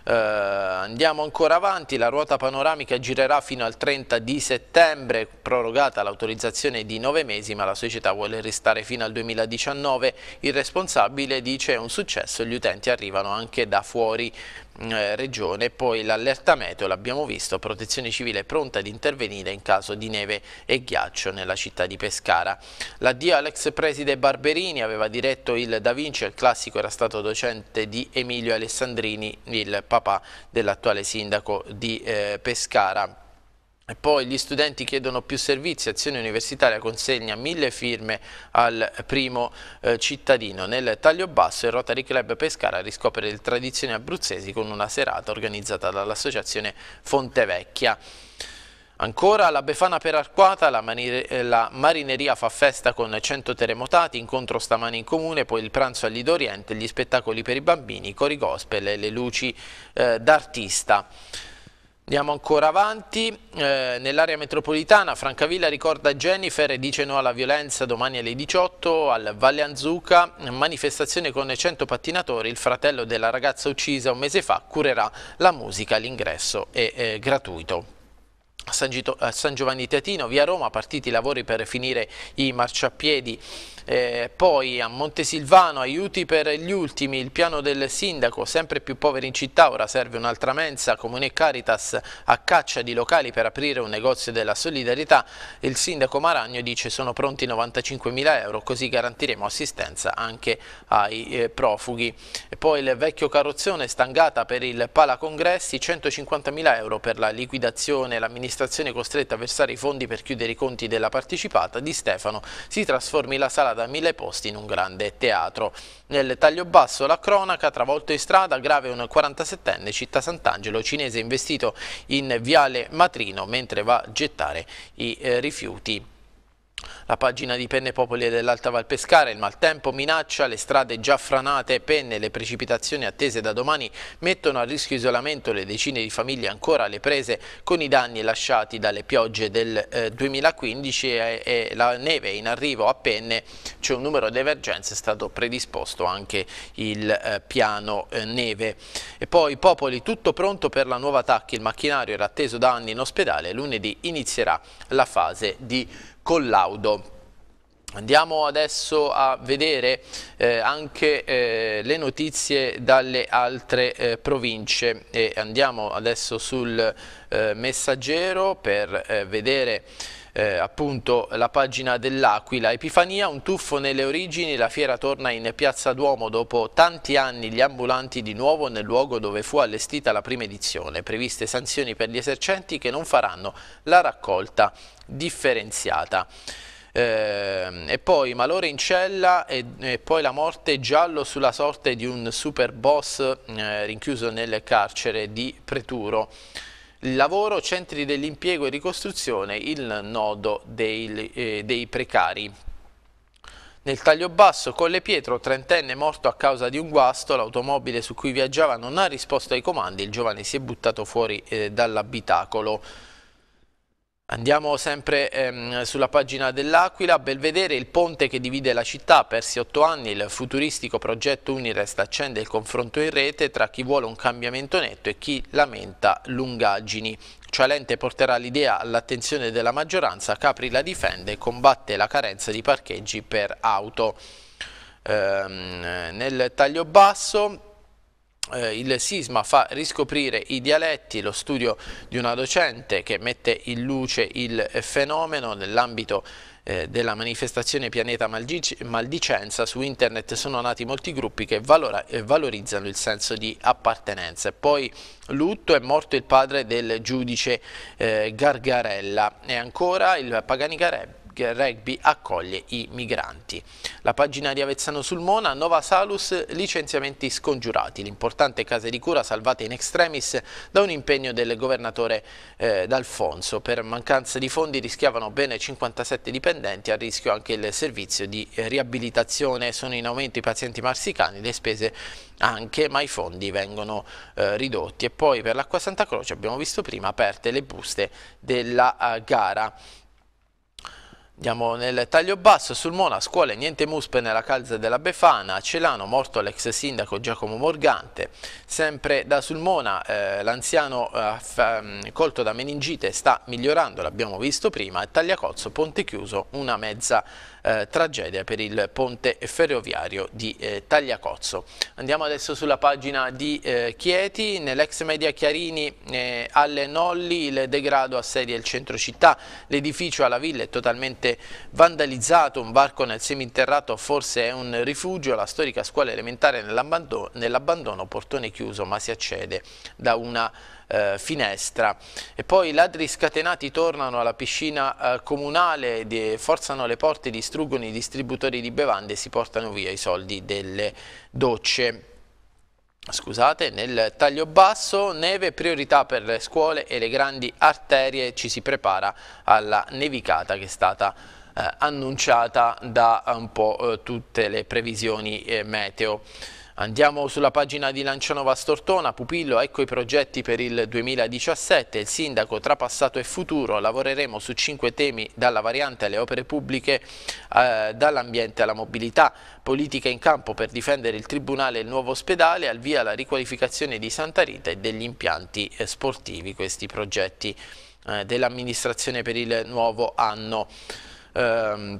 Eh, andiamo ancora avanti, la ruota panoramica girerà fino al 30 di settembre, prorogata l'autorizzazione di nove mesi, ma la società vuole restare fino al 2019. Il responsabile dice è un successo, gli utenti arrivano anche da fuori. Eh, regione. Poi l'allerta meteo, l'abbiamo visto, protezione civile pronta ad intervenire in caso di neve e ghiaccio nella città di Pescara. L'addio all'ex preside Barberini aveva diretto il Da Vinci, il classico era stato docente di Emilio Alessandrini, il papà dell'attuale sindaco di eh, Pescara. E poi gli studenti chiedono più servizi, Azione Universitaria consegna mille firme al primo eh, cittadino. Nel taglio basso il Rotary Club Pescara riscopre le tradizioni abruzzesi con una serata organizzata dall'associazione Fontevecchia. Ancora la Befana per Arquata, la, eh, la, marineria fa festa con 100 terremotati, incontro stamani in comune, poi il pranzo all'Ido Oriente, gli spettacoli per i bambini, i cori gospel e le luci eh, d'artista. Andiamo ancora avanti, eh, nell'area metropolitana Francavilla ricorda Jennifer e dice no alla violenza domani alle 18 al Valle Anzuca, manifestazione con 100 pattinatori, il fratello della ragazza uccisa un mese fa curerà la musica, l'ingresso è eh, gratuito. A San, eh, San Giovanni Teatino, via Roma, partiti i lavori per finire i marciapiedi eh, poi a Montesilvano aiuti per gli ultimi, il piano del sindaco, sempre più poveri in città, ora serve un'altra mensa, Comune Caritas a caccia di locali per aprire un negozio della solidarietà, il sindaco Maragno dice sono pronti 95 mila euro, così garantiremo assistenza anche ai eh, profughi. E poi il vecchio carrozzone stangata per il Pala Congressi, 150 mila euro per la liquidazione, l'amministrazione costretta a versare i fondi per chiudere i conti della partecipata di Stefano, si trasformi la sala strada, mille posti in un grande teatro. Nel taglio basso la cronaca, travolto in strada, grave un 47enne città Sant'Angelo cinese investito in viale Matrino mentre va a gettare i eh, rifiuti la pagina di Penne Popoli dell'Alta Val Pescara, il maltempo minaccia, le strade già franate penne, le precipitazioni attese da domani mettono a rischio isolamento le decine di famiglie ancora alle prese con i danni lasciati dalle piogge del eh, 2015 e, e, la neve in arrivo a penne, c'è un numero di emergenze, è stato predisposto anche il eh, piano eh, neve. E poi Popoli tutto pronto per la nuova TAC, il macchinario era atteso da anni in ospedale, lunedì inizierà la fase di collaudo. Andiamo adesso a vedere eh, anche eh, le notizie dalle altre eh, province e andiamo adesso sul eh, messaggero per eh, vedere eh, appunto la pagina dell'Aquila. Epifania, un tuffo nelle origini, la fiera torna in Piazza Duomo dopo tanti anni gli ambulanti di nuovo nel luogo dove fu allestita la prima edizione, previste sanzioni per gli esercenti che non faranno la raccolta differenziata. Eh, e poi Malore in cella e, e, poi la morte giallo sulla sorte di un super boss eh, rinchiuso nel carcere di Preturo. Lavoro, centri dell'impiego e ricostruzione, il nodo dei, eh, dei precari. Nel taglio basso, Colle Pietro, trentenne morto a causa di un guasto, l'automobile su cui viaggiava non ha risposto ai comandi, il giovane si è buttato fuori eh, dall'abitacolo. Andiamo sempre ehm, sulla pagina dell'Aquila, Belvedere, il ponte che divide la città, persi otto anni, il futuristico progetto Unirest accende il confronto in rete tra chi vuole un cambiamento netto e chi lamenta lungaggini. Cialente porterà l'idea all'attenzione della maggioranza, Capri la difende e combatte la carenza di parcheggi per auto. Ehm, nel taglio basso eh, il sisma fa riscoprire i dialetti, lo studio di una docente che mette in luce il fenomeno nell'ambito eh, della manifestazione Pianeta Maldicenza su internet sono nati molti gruppi che valora, eh, valorizzano il senso di appartenenza. Poi lutto è morto il padre del giudice eh, Gargarella e ancora il Paganicareb rugby accoglie i migranti. La pagina di Avezzano sul Mona, Nova Salus, licenziamenti scongiurati. L'importante casa di cura salvata in extremis da un impegno del governatore eh, D'Alfonso. Per mancanza di fondi rischiavano bene 57 dipendenti, a rischio anche il servizio di eh, riabilitazione. Sono in aumento i pazienti marsicani, le spese anche, ma i fondi vengono eh, ridotti. E poi per l'Acqua Santa Croce, abbiamo visto prima, aperte le buste della eh, gara. Andiamo nel taglio basso, sul Mona, scuole, niente muspe nella calza della Befana, a Celano morto l'ex sindaco Giacomo Morgante, Sempre da Sulmona, eh, l'anziano eh, mm, colto da meningite sta migliorando, l'abbiamo visto prima, e Tagliacozzo Ponte Chiuso, una mezza eh, tragedia per il ponte ferroviario di eh, Tagliacozzo. Andiamo adesso sulla pagina di eh, Chieti, nell'ex media Chiarini eh, alle Nolli il degrado assedia il centro città, l'edificio alla villa è totalmente vandalizzato, un varco nel seminterrato forse è un rifugio, la storica scuola elementare nell'abbandono, nell Portone Chiuso chiuso ma si accede da una eh, finestra e poi i ladri scatenati tornano alla piscina eh, comunale forzano le porte distruggono i distributori di bevande e si portano via i soldi delle docce Scusate, nel taglio basso neve priorità per le scuole e le grandi arterie ci si prepara alla nevicata che è stata eh, annunciata da un po' eh, tutte le previsioni eh, meteo. Andiamo sulla pagina di Lancianova Stortona, Pupillo, ecco i progetti per il 2017, il sindaco tra passato e futuro, lavoreremo su cinque temi dalla variante alle opere pubbliche, eh, dall'ambiente alla mobilità, politica in campo per difendere il tribunale e il nuovo ospedale, al via la riqualificazione di Santa Rita e degli impianti eh, sportivi, questi progetti eh, dell'amministrazione per il nuovo anno. Eh,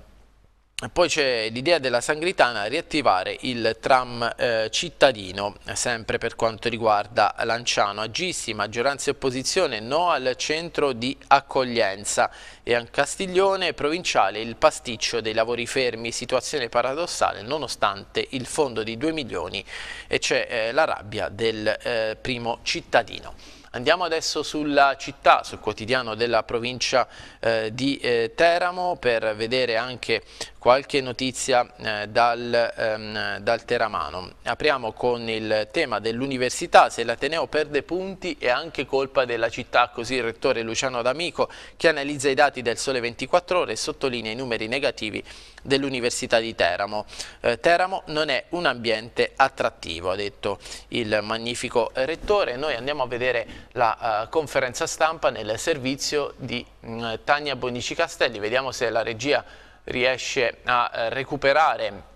poi c'è l'idea della Sangritana riattivare il tram eh, cittadino, sempre per quanto riguarda Lanciano. Agissi, maggioranza e opposizione, no al centro di accoglienza. E a Castiglione, provinciale, il pasticcio dei lavori fermi, situazione paradossale nonostante il fondo di 2 milioni e c'è eh, la rabbia del eh, primo cittadino. Andiamo adesso sulla città, sul quotidiano della provincia eh, di eh, Teramo per vedere anche qualche notizia eh, dal, ehm, dal, Teramano. Apriamo con il tema dell'università, se l'Ateneo perde punti è anche colpa della città, così il rettore Luciano D'Amico che analizza i dati del Sole 24 Ore e sottolinea i numeri negativi dell'Università di Teramo. Eh, Teramo non è un ambiente attrattivo, ha detto il magnifico rettore. Noi andiamo a vedere la uh, conferenza stampa nel servizio di mh, mm, Tania Bonici Castelli, vediamo se la regia riesce a eh, recuperare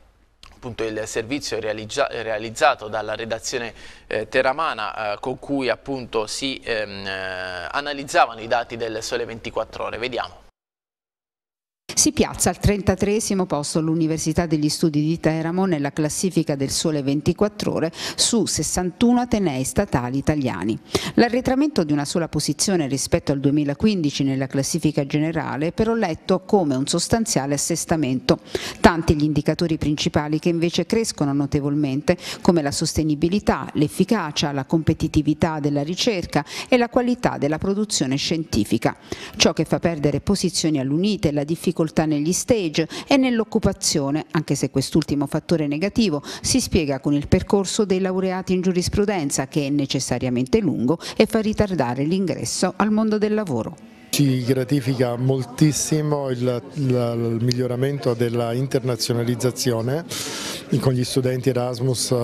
appunto il servizio realizza realizzato dalla redazione eh, teramana eh, con cui appunto si ehm, eh, analizzavano i dati del Sole 24 Ore. Vediamo si piazza al 33 posto l'Università degli Studi di Teramo nella classifica del Sole 24 Ore su 61 atenei statali italiani. L'arretramento di una sola posizione rispetto al 2015 nella classifica generale è però letto come un sostanziale assestamento. Tanti gli indicatori principali che invece crescono notevolmente come la sostenibilità, l'efficacia, la competitività della ricerca e la qualità della produzione scientifica. Ciò che fa perdere posizioni all'Unite e la difficoltà difficoltà negli stage e nell'occupazione, anche se quest'ultimo fattore negativo si spiega con il percorso dei laureati in giurisprudenza che è necessariamente lungo e fa ritardare l'ingresso al mondo del lavoro. Ci gratifica moltissimo il, il, il miglioramento della internazionalizzazione con gli studenti Erasmus eh,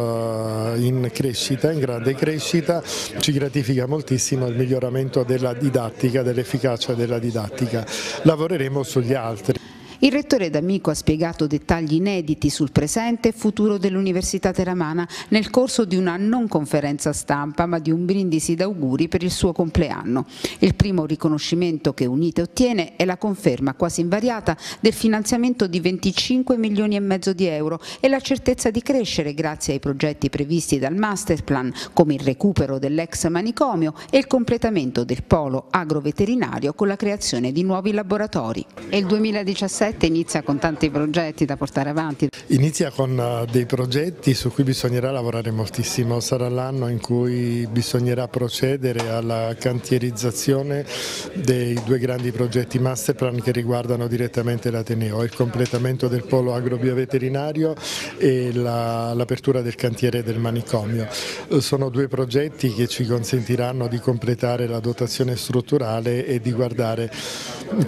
in crescita, in grande crescita, ci gratifica moltissimo il miglioramento della didattica, dell'efficacia della didattica. Lavoreremo sugli altri. Il rettore D'Amico ha spiegato dettagli inediti sul presente e futuro dell'Università Teramana nel corso di una non conferenza stampa ma di un brindisi d'auguri per il suo compleanno. Il primo riconoscimento che Unite ottiene è la conferma quasi invariata del finanziamento di 25 milioni e mezzo di euro e la certezza di crescere grazie ai progetti previsti dal masterplan come il recupero dell'ex manicomio e il completamento del polo agroveterinario con la creazione di nuovi laboratori. È il 2017 2007 inizia con tanti progetti da portare avanti. Inizia con eh, dei progetti su cui bisognerà lavorare moltissimo, sarà l'anno in cui bisognerà procedere alla cantierizzazione dei due grandi progetti masterplan che riguardano direttamente l'Ateneo, il completamento del polo agrobioveterinario e l'apertura la, del cantiere del manicomio. Eh, sono due progetti che ci consentiranno di completare la dotazione strutturale e di guardare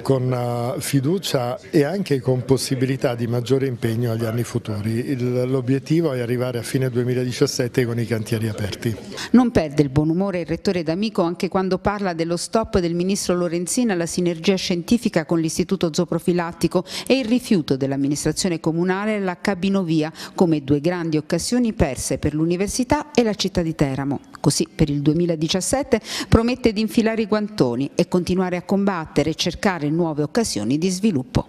con eh, fiducia e anche con possibilità di maggiore impegno agli anni futuri. L'obiettivo è arrivare a fine 2017 con i cantieri aperti. Non perde il buon umore il rettore D'Amico anche quando parla dello stop del ministro Lorenzina alla sinergia scientifica con l'istituto zooprofilattico e il rifiuto dell'amministrazione comunale alla cabinovia come due grandi occasioni perse per l'università e la città di Teramo. Così per il 2017 promette di infilare i guantoni e continuare a combattere e cercare nuove occasioni di sviluppo.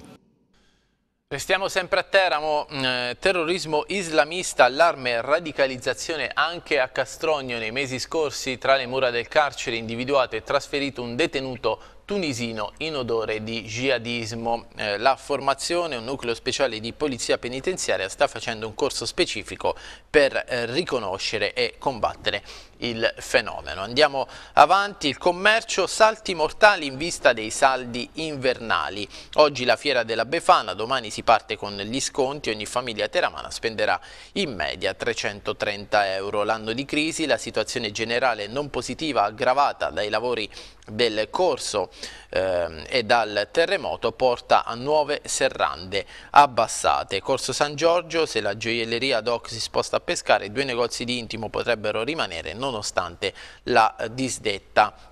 Restiamo sempre a Teramo, mm, eh, terrorismo islamista, allarme e radicalizzazione anche a Castrogno. Nei mesi scorsi tra le mura del carcere individuato e trasferito un detenuto tunisino in odore di jihadismo. Eh, la formazione, un nucleo speciale di polizia penitenziaria, sta facendo un corso specifico per eh, riconoscere e combattere il fenomeno. Andiamo avanti, il commercio, salti mortali in vista dei saldi invernali. Oggi la fiera della Befana, domani si parte con gli sconti, ogni famiglia teramana spenderà in media 330 euro. L'anno di crisi, la situazione generale non positiva aggravata dai lavori del corso eh, e dal terremoto porta a nuove serrande abbassate. Corso San Giorgio, se la gioielleria ad hoc si sposta a pescare, due negozi di intimo potrebbero rimanere non nonostante la eh, disdetta.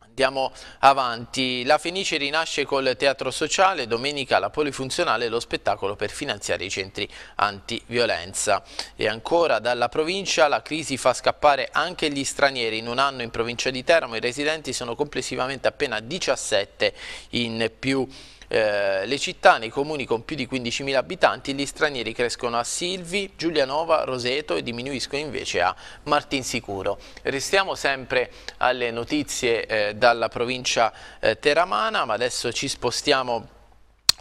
Andiamo avanti. La Fenice rinasce col teatro sociale, domenica la polifunzionale e lo spettacolo per finanziare i centri antiviolenza. E ancora dalla provincia la crisi fa scappare anche gli stranieri. In un anno in provincia di Teramo i residenti sono complessivamente appena 17 in più eh, le città nei comuni con più di 15.000 abitanti, gli stranieri crescono a Silvi, Giulianova, Roseto e diminuiscono invece a Martinsicuro. Restiamo sempre alle notizie eh, dalla provincia eh, teramana, ma adesso ci spostiamo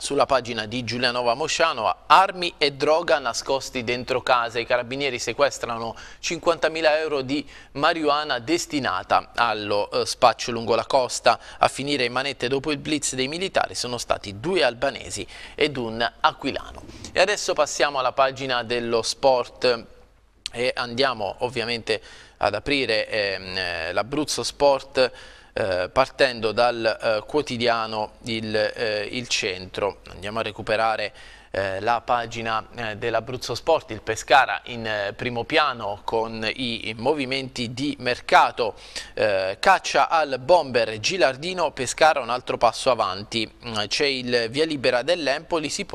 sulla pagina di Giulianova Mosciano, armi e droga nascosti dentro casa. I carabinieri sequestrano 50.000 euro di marijuana destinata allo eh, spaccio lungo la costa. A finire in manette dopo il blitz dei militari sono stati due albanesi ed un aquilano. E adesso passiamo alla pagina dello sport e andiamo ovviamente ad aprire ehm, eh, l'Abruzzo Sport eh, partendo dal eh, quotidiano il, eh, il Centro. Andiamo a recuperare eh, la pagina eh, dell'Abruzzo Sport, il Pescara in eh, primo piano con i, i movimenti di mercato, eh, caccia al bomber Gilardino, Pescara un altro passo avanti, mm, c'è il via libera dell'Empoli, si,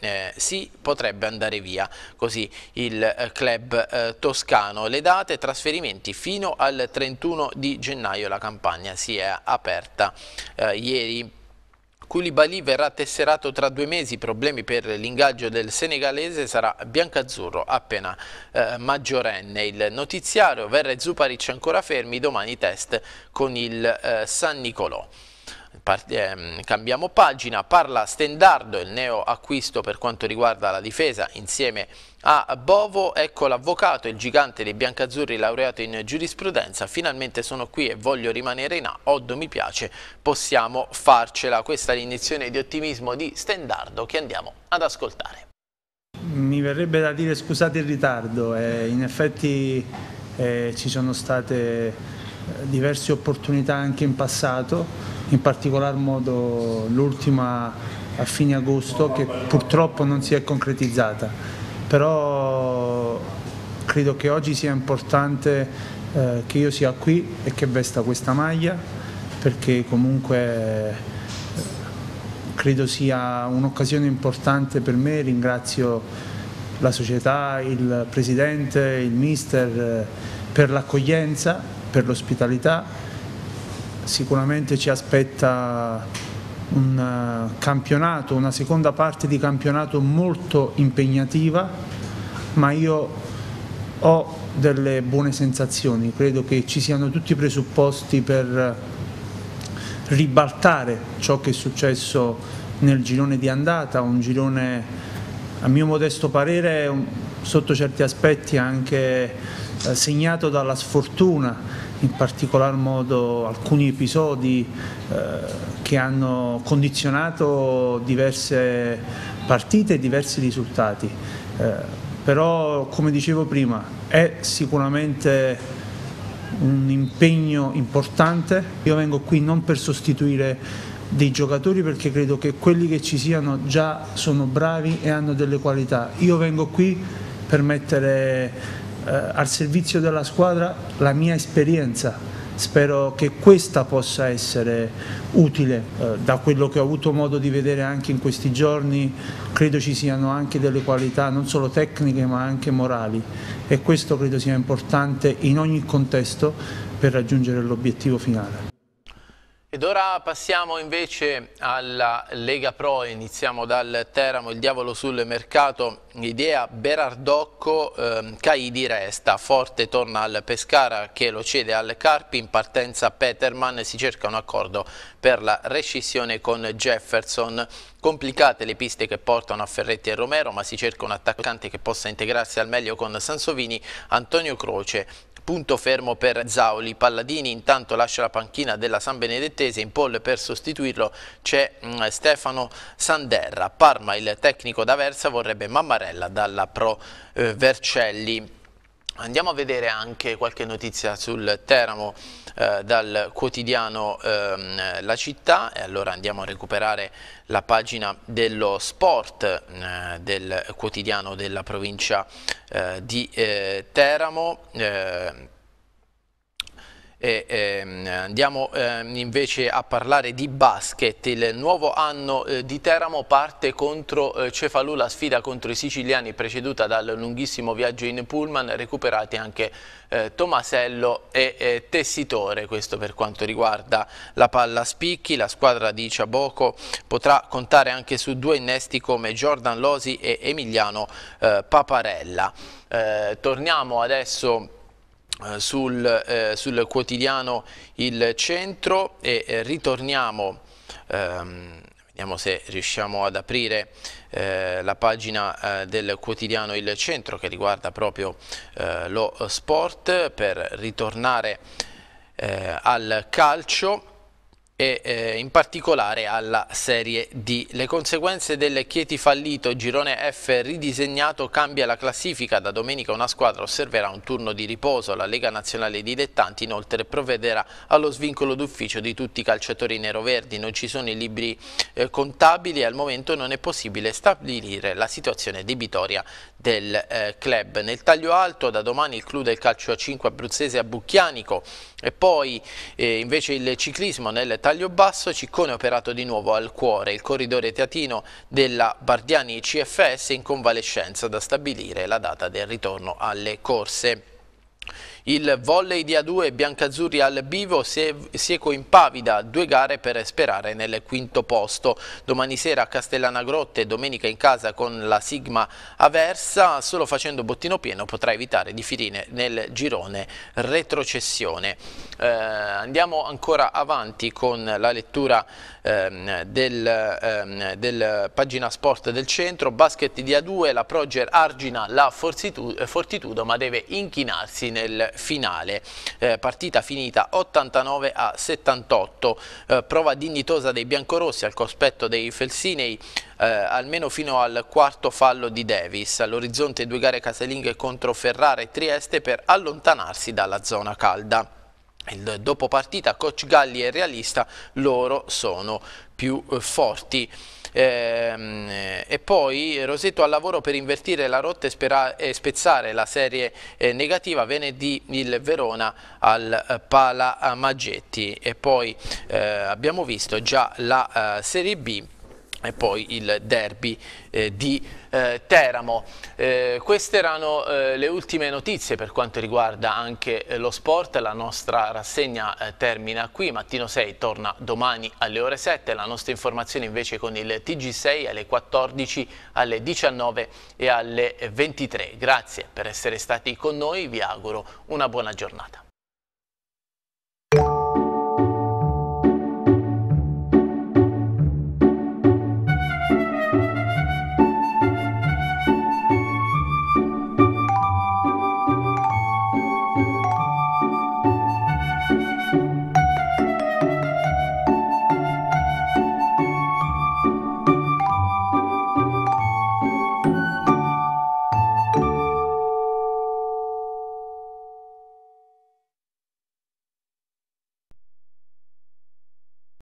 eh, si potrebbe, andare via, così il club toscano, le date trasferimenti fino al 31 di gennaio la campagna si è aperta ieri Koulibaly verrà tesserato tra due mesi, problemi per l'ingaggio del senegalese sarà biancazzurro appena eh, maggiorenne. Il notiziario Verre Zuparic ancora fermi, domani test con il eh, San Nicolò. Ehm, cambiamo pagina, parla Stendardo, il neo acquisto per quanto riguarda la difesa insieme a Bovo, ecco l'avvocato, il gigante dei biancazzurri laureato in giurisprudenza, finalmente sono qui e voglio rimanere in A, Oddo mi piace, possiamo farcela, questa è l'iniezione di ottimismo di Stendardo che andiamo ad ascoltare. Mi verrebbe da dire scusate il ritardo, eh, in effetti eh, ci sono state eh, diverse opportunità anche in passato, in particolar modo l'ultima a fine agosto che purtroppo non si è concretizzata, però credo che oggi sia importante eh, che io sia qui e che vesta questa maglia perché comunque eh, credo sia un'occasione importante per me, ringrazio la società, il presidente, il mister eh, per l'accoglienza, per l'ospitalità sicuramente ci aspetta un eh, campionato, una seconda parte di campionato molto impegnativa, ma io ho delle buone sensazioni, credo che ci siano tutti i presupposti per ribaltare ciò che è successo nel girone di andata, un girone a mio modesto parere sotto certi aspetti anche eh, segnato dalla sfortuna in particolar modo alcuni episodi eh, che hanno condizionato diverse partite e diversi risultati. Eh, però come dicevo prima è sicuramente un impegno importante. Io vengo qui non per sostituire dei giocatori perché credo che quelli che ci siano già sono bravi e hanno delle qualità. Io vengo qui per mettere eh, al servizio della squadra la mia esperienza. Spero che questa possa essere utile. Eh, da quello che ho avuto modo di vedere anche in questi giorni, credo ci siano anche delle qualità non solo tecniche ma anche morali e questo credo sia importante in ogni contesto per raggiungere l'obiettivo finale. Ed ora passiamo invece alla Lega Pro, iniziamo dal Teramo, il diavolo sul mercato, idea Berardocco, ehm, Caidi resta, Forte torna al Pescara che lo cede al Carpi, in partenza Peterman si cerca un accordo per la rescissione con Jefferson. Complicate le piste che portano a Ferretti e Romero, ma si cerca un attaccante che possa integrarsi al meglio con Sansovini, Antonio Croce Punto fermo per Zauli, Palladini intanto lascia la panchina della San Benedettese, in pole per sostituirlo c'è mm, Stefano Sanderra, Parma il tecnico d'Aversa vorrebbe Mammarella dalla Pro eh, Vercelli. Andiamo a vedere anche qualche notizia sul Teramo eh, dal quotidiano ehm, La Città e allora andiamo a recuperare la pagina dello sport eh, del quotidiano della provincia eh, di eh, Teramo eh, e, ehm, andiamo ehm, invece a parlare di basket, il nuovo anno eh, di Teramo parte contro eh, Cefalù, la sfida contro i siciliani preceduta dal lunghissimo viaggio in Pullman, recuperati anche eh, Tomasello e eh, Tessitore, questo per quanto riguarda la palla spicchi, la squadra di Ciaboco potrà contare anche su due innesti come Jordan Losi e Emiliano eh, Paparella. Eh, torniamo adesso eh, sul, eh, sul, quotidiano Il Centro e eh, ritorniamo, ehm, vediamo se riusciamo ad aprire eh, la pagina eh, del quotidiano Il Centro che riguarda proprio eh, lo sport per ritornare al calcio e eh, in particolare alla Serie D. Le conseguenze del Chieti fallito, girone F ridisegnato, cambia la classifica. Da domenica una squadra osserverà un turno di riposo. La Lega Nazionale Dilettanti inoltre provvederà allo svincolo d'ufficio di tutti i calciatori neroverdi. Non ci sono i libri eh, contabili e al momento non è possibile stabilire la situazione debitoria del eh, club. Nel taglio alto da domani il clou del calcio a 5 abruzzese a Bucchianico e poi eh, invece il ciclismo nel taglio basso Ciccone operato di nuovo al cuore, il corridore teatino della Bardiani CFS in convalescenza da stabilire la data del ritorno alle corse. Il volley di A2 Biancazzurri al Bivo, si in Pavida, due gare per sperare nel quinto posto. Domani sera a Castellana Grotte, domenica in casa con la Sigma Aversa, solo facendo bottino pieno potrà evitare di finire nel girone retrocessione. Eh, andiamo ancora avanti con la lettura ehm, del, ehm, del pagina sport del centro, basket di A2, la Proger argina la fortitudo ma deve inchinarsi nel finale. Eh, partita finita 89 a 78, eh, prova dignitosa dei biancorossi al cospetto dei Felsinei eh, almeno fino al quarto fallo di Davis. All'orizzonte due gare casalinghe contro Ferrara e Trieste per allontanarsi dalla zona calda. Il dopo partita coach Galli e realista loro sono più eh, forti. E, ehm, e poi Rosetto al lavoro per invertire la rotta e, spezzare la serie eh, negativa, venerdì il Verona al eh, Pala Maggetti e poi eh, abbiamo visto già la eh, Serie B e poi il derby eh, di eh, Teramo. Eh, queste erano eh, le ultime notizie per quanto riguarda anche eh, lo sport, la nostra rassegna eh, termina qui, Mattino 6 torna domani alle ore 7, la nostra informazione invece con il TG6 alle 14, alle 19 e alle 23. Grazie per essere stati con noi, vi auguro una buona giornata.